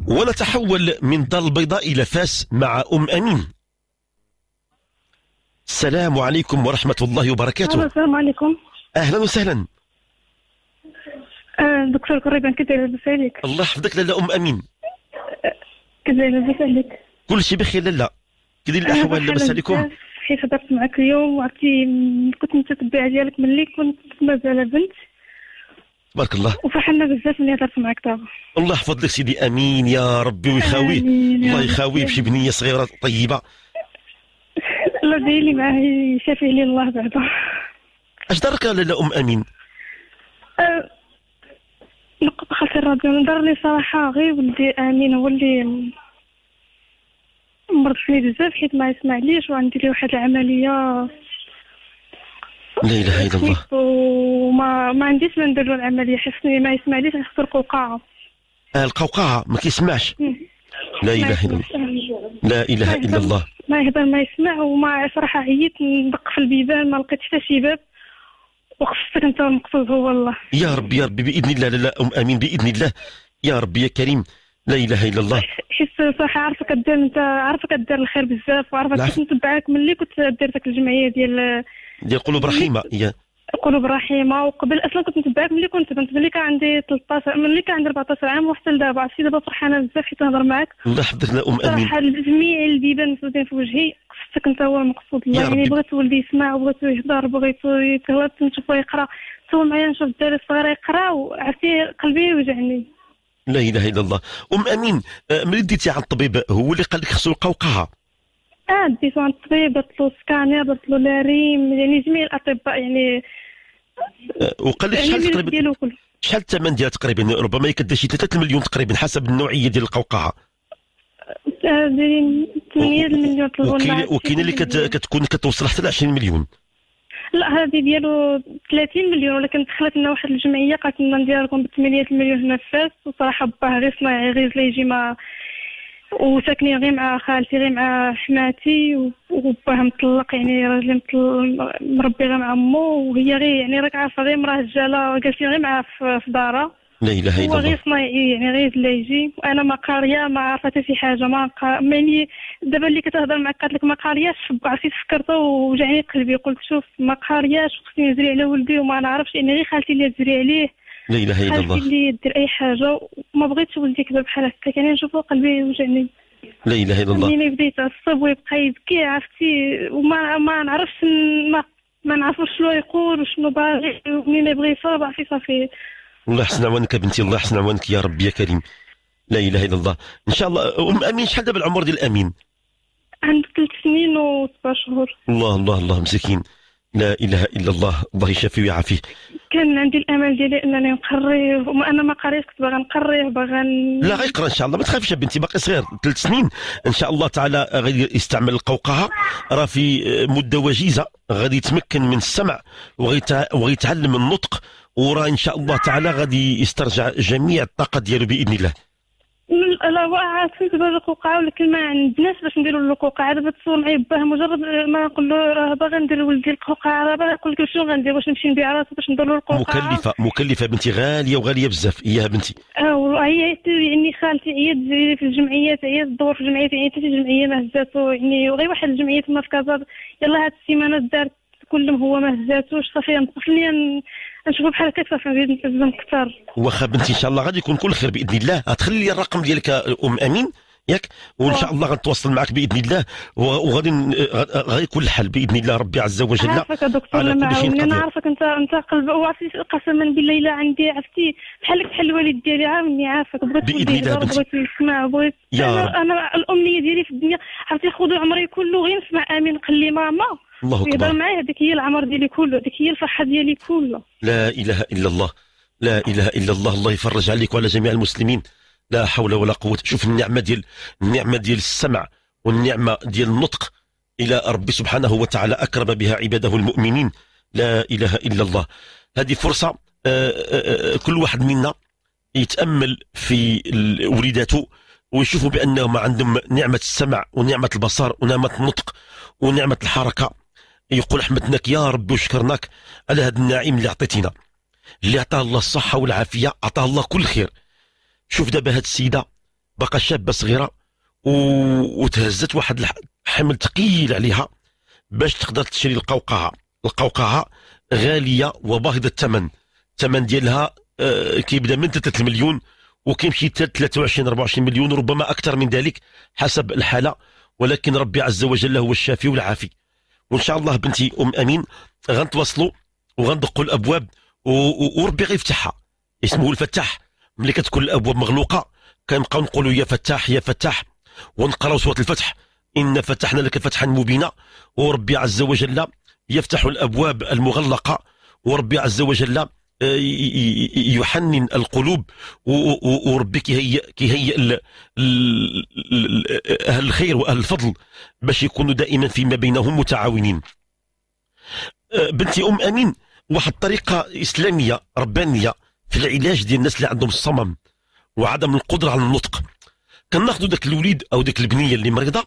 ونتحول من الدار البيضاء الى فاس مع ام امين السلام عليكم ورحمة الله وبركاته السلام عليكم أهلا وسهلا أه، دكتور قريبا كذا لاباس عليك الله يحفظك لالا أم أمين أه، كذا لاباس عليك كل شيء بخير لالا. كذا الأحوال لاباس عليكم صحيح هضرت معك اليوم وعرفتي كنت متتبعة ديالك ملي كنت مازال بنت تبارك الله وفرحنا بزاف ملي هضرت معك دابا الله يحفظ لك سيدي امين يا ربي ويخاويه الله يخاويه بشي بنيه صغيره طيبه الله دايلي معاه يشافيه لي الله بعدا اش دارك ام امين أه نقطة خاطر الراديو نضر لي صراحة غير ولدي امين هو اللي مرض فيه بزاف حيت ما يسمعليش وعندي لي واحد العملية لا اله الا الله وما ما عنديش ما ندير له العملية حيت ما يسمعليش نخسر قوقعة القوقعة ما كيسمعش لا إله إلا الله لا إله إلا الله ما يهضر ما يسمع وما صراحة عييت ندق في البيبان ما لقيت حتى شي باب وخفت انت المقصود هو الله يا ربي يا ربي باذن الله لا لا ام امين باذن الله يا ربي يا كريم لا اله الا الله حس صح عارفك دير انت عارفك دير الخير بزاف وعارفك كنت نتبعك ملي كنت دير ديك الجمعيه ديال ديال قلوب رحيمه القلوب رحيمه وقبل اصلا كنت نتبعك ملي كنت بنت ملي كان عندي 13 ملي كان عندي 14 عام وحتى لدابا عرفتي دابا فرحانه بزاف حيت نهضر معاك الله يحفظك ام امين صراحه جميع البيبان مسودين في وجهي قصتك انت هو المقصود الله يعني بغيت ولدي يسمع وبغيتو يهضر بغيتو يتهوى نشوفو يقرا تو معايا نشوف الدراري الصغار يقراو عرفتي قلبي يوجعني لا اله الا الله ام امين آه، ملي ديتي عند الطبيب هو اللي قال لك خصو القوقعه اه ديتو عند الطبيب درت له سكانير درت له لاريم يعني جميع الاطباء يعني وقال لك يعني شحال تقريبا شحال الثمن ديالها تقريبا ربما يكدا شي 3 المليون تقريبا حسب النوعيه ديال القوقعه آه، دايرين 8 المليون وكاين اللي كتكون كتوصل حتى ل 20 مليون لا هذه ديالو 30 مليون ولكن دخلت لنا واحد الجمعيه قالت لنا ندير لكم ب 8 مليون هنا في فاس وصراحه باه غير صناعي غير اللي يجي ما وساكنين غير مع خالتي غير مع حماتي وباها مطلق يعني راجلي مربي غير مع امو وهي غير يعني راك عارفه غير مراه رجاله جالسين غير معاه في دارها لا اله الا الله غير صنايعي يعني غير اللي يجي وانا ما قاريه ما عارفه حتى شي حاجه ما يعني دابا اللي كتهضر معك قالت لك ما قارياش عرفتي تفكرت وجعني قلبي قلت شوف ما قارياش خصني نزري على ولدي وما نعرفش يعني غير خالتي اللي تزري عليه لا اله الا الله قال يدير اي حاجه وما بغيتش ولدي يكبر بحال هكاك يعني نشوفه قلبي يوجعني لا اله الا الله ملي بديت يتعصب ويبقى يبكي عرفتي وما ما نعرفش ما ما نعرفش شنو يقول وشنو باغي ومنين يبغي يصاب عرفتي صافي الله يحسن عوانك بنتي الله يحسن عوانك يا ربي يا كريم لا اله الا الله ان شاء الله ام امين شحال دابا العمر ديال امين عنده ثلاث سنين وسبع شهور الله الله الله مسكين لا اله الا الله الله يشفي ويعافيه كان عندي الامل ديالي انني نقريه انا ما قريت كنت باغا نقريه باغا لا غيقرا ان شاء الله ما تخافيش يا بنتي باقي صغير ثلاث سنين ان شاء الله تعالى غادي يستعمل القوقعه راه في مده وجيزه غادي يتمكن من السمع وغيتعلم النطق وراه ان شاء الله تعالى غادي يسترجع جميع الطاقه ديالو باذن الله لا فين فهمت الرقوقه ولكن ما عندناش باش نديروا الرقوقه دابا تصور معايا باه مجرد ما نقول له راه باغي ندير ولدي الرقوقه راه باغي نقول لك شنو غندير واش نمشي نبيع راسي باش ندير له الرقوقه مكلفة مكلفة بنتي غالية وغالية بزاف إياها بنتي اه والله هي يعني خالتي هي تجري في الجمعيات هي تدور في الجمعيات يعني حتى جمعية ما هزاتو يعني وغير واحد الجمعية تما في كازا يلاه هاد السيمانة دارت كلهم هو ما هزاتوش صافي نطفل لي نشوفوا بحال هكا صافي غادي نتزم كثر واخا بنتي ان شاء الله غادي يكون كل خير باذن الله غتخلي لي الرقم ديالك ام امين ياك وان شاء الله غنتواصل معك باذن الله وغادي غيكون الحل باذن الله ربي عز وجل عارفك دكتور على كل شيء انا عارفك انت انت قلب وعرفتي قسما بالله الا عندي عرفتي بحالك بحال الوالد ديالي عاوني عارفك بغيت باذن الله بغيت نسمع بغيت انا الامنيه ديالي في الدنيا عرفتي خذوا عمري كله غير نسمع امين قال لي ماما الله اكبر يهضر معايا هذيك هي العمر ديالي كله هذيك هي الفرحه ديالي كله لا اله الا الله لا اله الا الله الله يفرج عليك وعلى جميع المسلمين لا حول ولا قوه شوف النعمه ديال النعمه ديال السمع والنعمه ديال النطق الى ربي سبحانه وتعالى اكرم بها عباده المؤمنين لا اله الا الله هذه فرصه آه، آه، آه، كل واحد منا يتامل في وليداته ويشوفوا بانهم عندهم نعمه السمع ونعمه البصر ونعمه النطق ونعمه الحركه يقول حمدناك يا ربي وشكرناك على هذا النعيم اللي عطيتينا اللي عطاه الله الصحة والعافية عطاه الله كل خير شوف دابا هاد السيدة باقا شابة صغيرة و... وتهزت واحد حمل ثقيل عليها باش تقدر تشري القوقعة القوقعة غالية وباهظة الثمن الثمن ديالها آه، كيبدا من 3 مليون وكيمشي حتى 23 24 مليون ربما اكثر من ذلك حسب الحاله ولكن ربي عز وجل هو الشافي والعافي وان شاء الله بنتي ام امين غنتواصلوا وغندقوا الابواب وربي غيفتحها اسمه الفتاح ملي كتكون الابواب مغلوقه كنبقاو نقولوا يا فتاح يا فتاح ونقراو سوره الفتح ان فتحنا لك فتحا مبينا وربي عز وجل يفتح الابواب المغلقه وربي عز وجل آه، يحنن القلوب وربي كيهيئ كيهيئ اهل الخير واهل الفضل باش يكونوا دائما فيما بينهم متعاونين آه، بنتي ام امين واحد الطريقه اسلاميه ربانيه في العلاج ديال الناس اللي عندهم الصمم وعدم القدره على النطق كناخذوا ذاك الوليد او ذاك البنيه اللي مريضه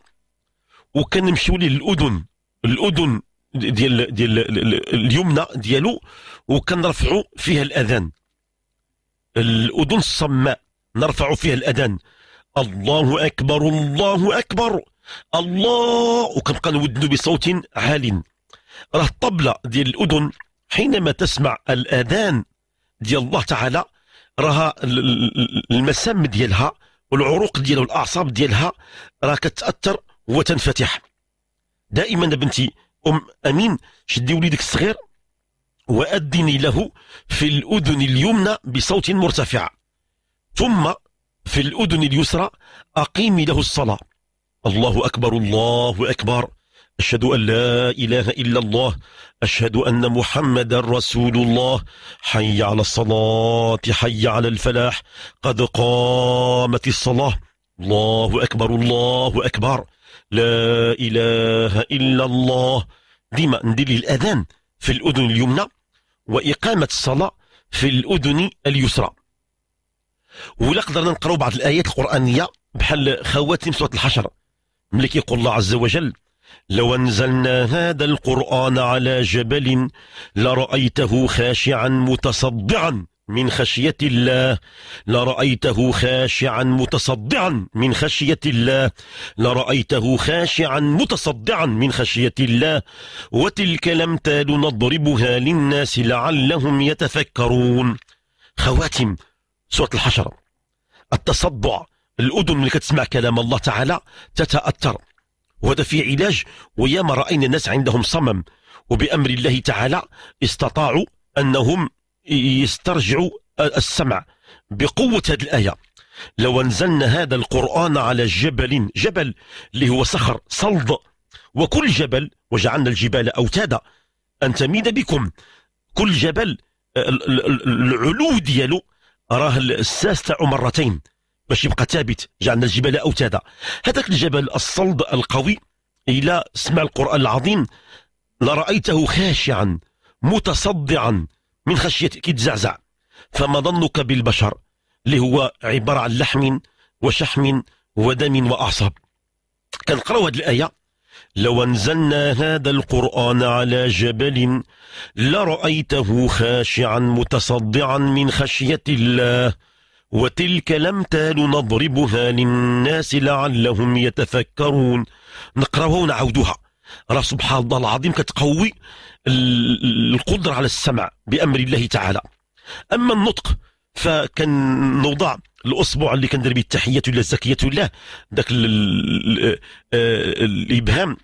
وكنمشيو ليه للاذن الاذن ديال ديال اليمنى ديالو وكنرفعوا فيها الأذان الأذن الصماء نرفع فيها الأذان الله أكبر الله أكبر الله وكنبقى نودنو بصوت عال راه الطبلة ديال الأذن حينما تسمع الأذان ديال الله تعالى راها المسام ديالها والعروق ديالها والأعصاب ديالها راه كتأثر وتنفتح دائما بنتي أم أمين شدي وليدك الصغير وأذني له في الأذن اليمنى بصوت مرتفع ثم في الأذن اليسرى أقيمي له الصلاة الله أكبر الله أكبر أشهد أن لا إله إلا الله أشهد أن محمدا رسول الله حي على الصلاة حي على الفلاح قد قامت الصلاة الله أكبر الله أكبر لا إله إلا الله ديما ندير الأذان في الأذن اليمنى وإقامة الصلاة في الأذن اليسرى ولا قدرنا نقراو بعض الآيات القرآنية بحال خواتم سورة الحشر ملي كيقول الله عز وجل لو أنزلنا هذا القرآن على جبل لرأيته خاشعا متصدعا من خشية الله لرأيته خاشعا متصدعا من خشية الله لرأيته خاشعا متصدعا من خشية الله وتلك الأمثال نضربها للناس لعلهم يتفكرون خواتم سورة الحشرة التصدع الأذن اللي كتسمع كلام الله تعالى تتأثر وهذا في علاج وياما رأينا الناس عندهم صمم وبأمر الله تعالى استطاعوا أنهم يسترجعوا السمع بقوة هذه الآية لو أنزلنا هذا القرآن على جبل جبل اللي هو صخر صلد وكل جبل وجعلنا الجبال أوتادا أن تميد بكم كل جبل العلو ديالو راه الساس تاعو مرتين باش يبقى ثابت جعلنا الجبال أوتادا هذاك الجبل الصلد القوي إلى سمع القرآن العظيم لرأيته خاشعا متصدعا من خشيتك كيتزعزع فما ظنك بالبشر اللي هو عبارة عن لحم وشحم ودم وأعصاب كنقراو هذه الآية لو أنزلنا هذا القرآن على جبل لرأيته خاشعا متصدعا من خشية الله وتلك لم تال نضربها للناس لعلهم يتفكرون نقراوها ونعودوها راه سبحان الله العظيم كتقوي القدرة على السمع بأمر الله تعالى أما النطق نوضع الاصبع اللي كندير به التحيه لله الزكيه لله ذاك آه، الابهام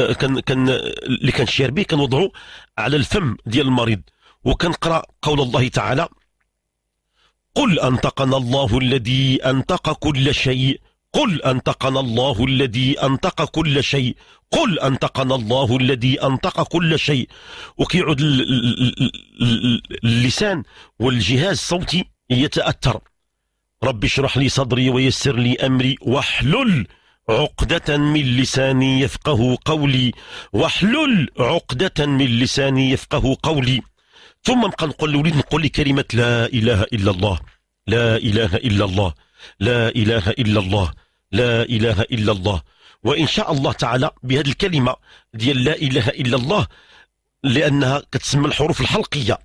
آه، كان كان اللي كنشير به كنوضعو على الفم ديال المريض وكنقرا قول الله تعالى قل انتقنا الله الذي انتق كل شيء قل أنتقنا الله الذي أنتق كل شيء قل أنتقنا الله الذي أنتق كل شيء وكيعود اللسان والجهاز الصوتي يتأثر ربي اشرح لي صدري ويسر لي أمري واحلل عقدة من لساني يفقه قولي واحلل عقدة من لساني يفقه قولي ثم نبقى نقول لوليد نقول لي كلمة لا إله إلا الله لا إله إلا الله لا إله إلا الله لا إله إلا الله وإن شاء الله تعالى بهذه الكلمة ديال لا إله إلا الله لأنها كتسمى الحروف الحلقية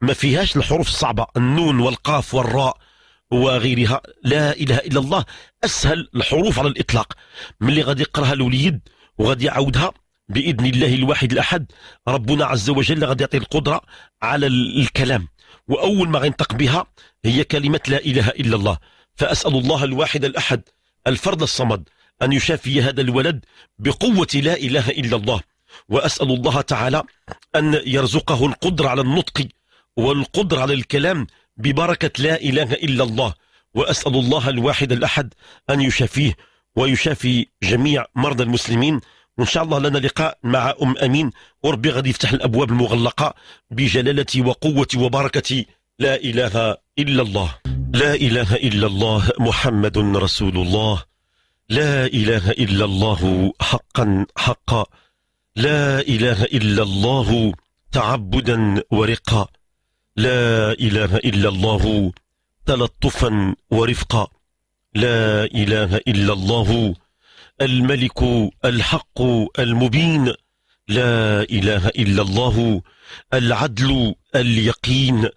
ما فيهاش الحروف الصعبة النون والقاف والراء وغيرها لا إله إلا الله أسهل الحروف على الإطلاق ملي غادي يقراها الوليد وغادي يعاودها بإذن الله الواحد الأحد ربنا عز وجل غادي يعطي القدرة على الكلام وأول ما غينطق بها هي كلمة لا إله إلا الله فأسأل الله الواحد الأحد الفرد الصمد أن يشافي هذا الولد بقوة لا إله إلا الله وأسأل الله تعالى أن يرزقه القدرة على النطق والقدرة على الكلام ببركة لا إله إلا الله وأسأل الله الواحد الأحد أن يشافيه ويشافي جميع مرضى المسلمين وإن شاء الله لنا لقاء مع أم أمين وربي غادي يفتح الأبواب المغلقة بجلالة وقوة وبركة لا إله إلا الله لا إله إلا الله محمد رسول الله لا إله إلا الله حقا حقا لا إله إلا الله تعبدا ورقا لا إله إلا الله تلطفا ورفقا لا إله إلا الله الملك الحق المبين لا إله إلا الله العدل اليقين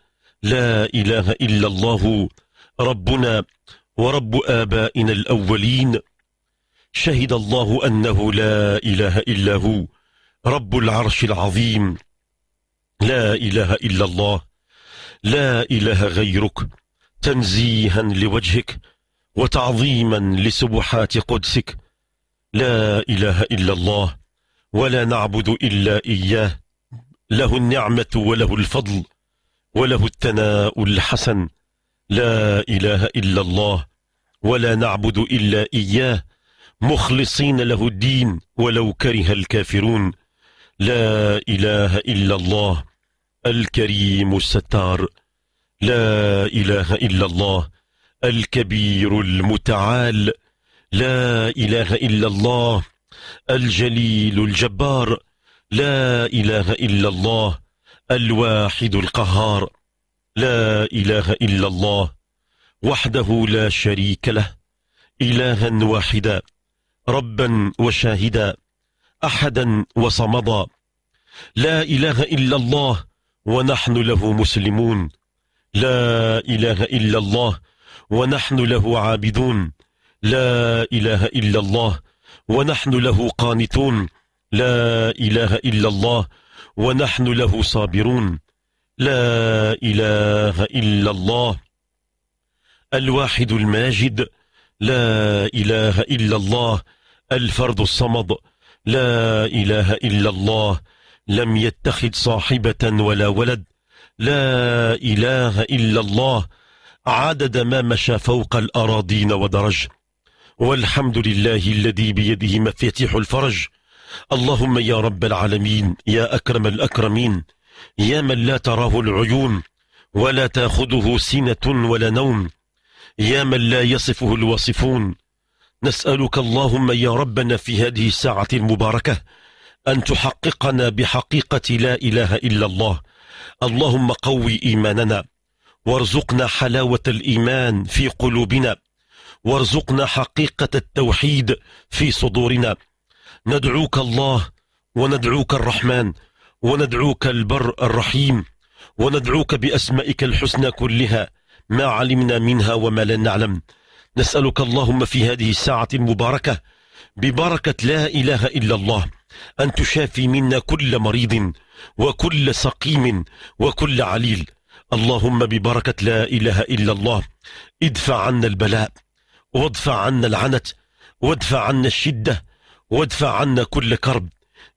لا إله إلا الله ربنا ورب آبائنا الأولين شهد الله أنه لا إله إلا هو رب العرش العظيم لا إله إلا الله لا إله غيرك تنزيها لوجهك وتعظيما لسبحات قدسك لا إله إلا الله ولا نعبد إلا إياه له النعمة وله الفضل وله الثناء الحسن لا إله إلا الله ولا نعبد إلا إياه مخلصين له الدين ولو كره الكافرون لا إله إلا الله الكريم الستار لا إله إلا الله الكبير المتعال لا إله إلا الله الجليل الجبار لا إله إلا الله الواحد القهار لا إله إلا الله وحده لا شريك له إلها واحدا ربا وشاهدا أحدا وصمدا لا إله إلا الله ونحن له مسلمون لا إله إلا الله ونحن له عابدون لا إله إلا الله ونحن له قانتون لا إله إلا الله ونحن له صابرون لا إله إلا الله الواحد الماجد لا إله إلا الله الفرد الصمد لا إله إلا الله لم يتخذ صاحبة ولا ولد لا إله إلا الله عدد ما مشى فوق الأراضين ودرج والحمد لله الذي بيده مفاتيح الفرج اللهم يا رب العالمين يا أكرم الأكرمين يا من لا تراه العيون ولا تاخذه سنة ولا نوم يا من لا يصفه الواصفون نسألك اللهم يا ربنا في هذه الساعة المباركة أن تحققنا بحقيقة لا إله إلا الله اللهم قوي إيماننا وارزقنا حلاوة الإيمان في قلوبنا وارزقنا حقيقة التوحيد في صدورنا ندعوك الله وندعوك الرحمن وندعوك البر الرحيم وندعوك بأسمائك الحسنى كلها ما علمنا منها وما لا نعلم نسألك اللهم في هذه الساعة المباركة ببركة لا إله إلا الله أن تشافي منا كل مريض وكل سقيم وكل عليل اللهم ببركة لا إله إلا الله ادفع عنا البلاء وادفع عنا العنت وادفع عنا الشدة وادفع عنا كل كرب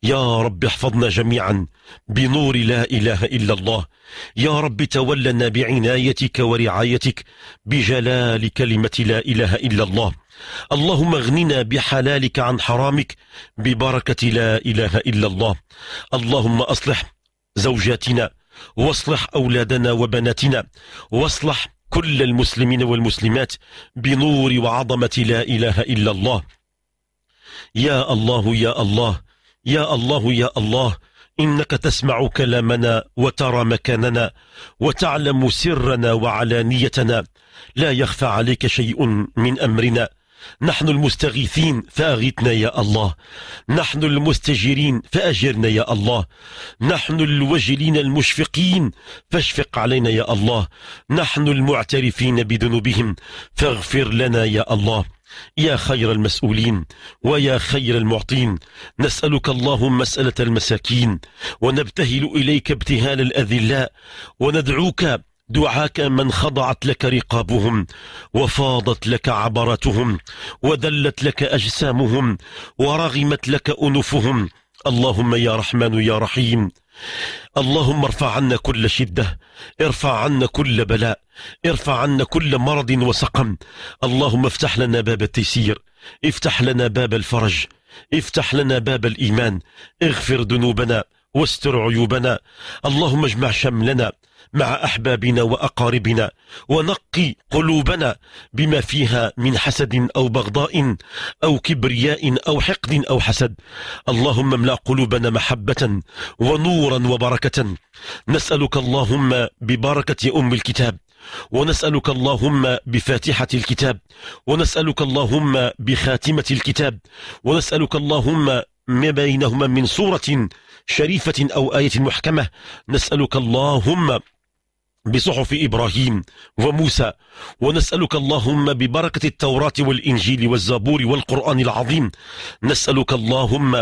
يا رب احفظنا جميعا بنور لا إله إلا الله يا رب تولنا بعنايتك ورعايتك بجلال كلمة لا إله إلا الله اللهم اغننا بحلالك عن حرامك ببركة لا إله إلا الله اللهم أصلح زوجاتنا واصلح أولادنا وبناتنا واصلح كل المسلمين والمسلمات بنور وعظمة لا إله إلا الله يا الله يا الله يا الله يا الله إنك تسمع كلامنا وترى مكاننا وتعلم سرنا وعلانيتنا لا يخفى عليك شيء من أمرنا نحن المستغيثين فأغثنا يا الله نحن المستجيرين فأجرنا يا الله نحن الوجلين المشفقين فاشفق علينا يا الله نحن المعترفين بذنوبهم فاغفر لنا يا الله يا خير المسؤولين ويا خير المعطين نسألك اللهم مسألة المساكين ونبتهل إليك ابتهال الأذلاء وندعوك دعاك من خضعت لك رقابهم وفاضت لك عبرتهم ودلت لك أجسامهم ورغمت لك أنفهم اللهم يا رحمن يا رحيم اللهم ارفع عنا كل شدة ارفع عنا كل بلاء ارفع عنا كل مرض وسقم اللهم افتح لنا باب التيسير افتح لنا باب الفرج افتح لنا باب الإيمان اغفر ذنوبنا واستر عيوبنا اللهم اجمع شملنا مع أحبابنا وأقاربنا ونقي قلوبنا بما فيها من حسد أو بغضاء أو كبرياء أو حقد أو حسد اللهم املأ قلوبنا محبة ونورا وبركة نسألك اللهم ببركة أم الكتاب ونسألك اللهم بفاتحة الكتاب ونسألك اللهم بخاتمة الكتاب ونسألك اللهم ما بينهما من سورة شريفة أو آية محكمة نسألك اللهم بصحف إبراهيم وموسى ونسألك اللهم ببركة التوراة والإنجيل والزبور والقرآن العظيم نسألك اللهم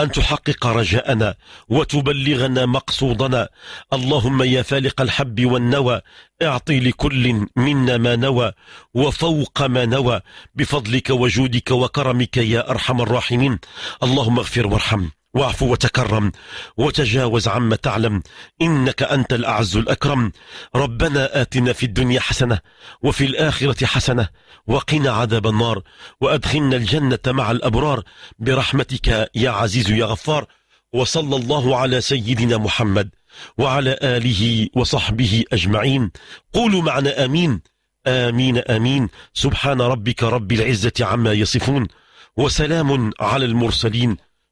أن تحقق رجاءنا وتبلغنا مقصودنا اللهم يا فالق الحب والنوى اعطي لكل منا ما نوى وفوق ما نوى بفضلك وجودك وكرمك يا أرحم الراحمين اللهم اغفر وارحم واعف وتكرم وتجاوز عما تعلم إنك أنت الأعز الأكرم ربنا آتنا في الدنيا حسنة وفي الآخرة حسنة وقنا عذاب النار وأدخلنا الجنة مع الأبرار برحمتك يا عزيز يا غفار وصلى الله على سيدنا محمد وعلى آله وصحبه أجمعين قولوا معنا آمين آمين آمين سبحان ربك رب العزة عما يصفون وسلام على المرسلين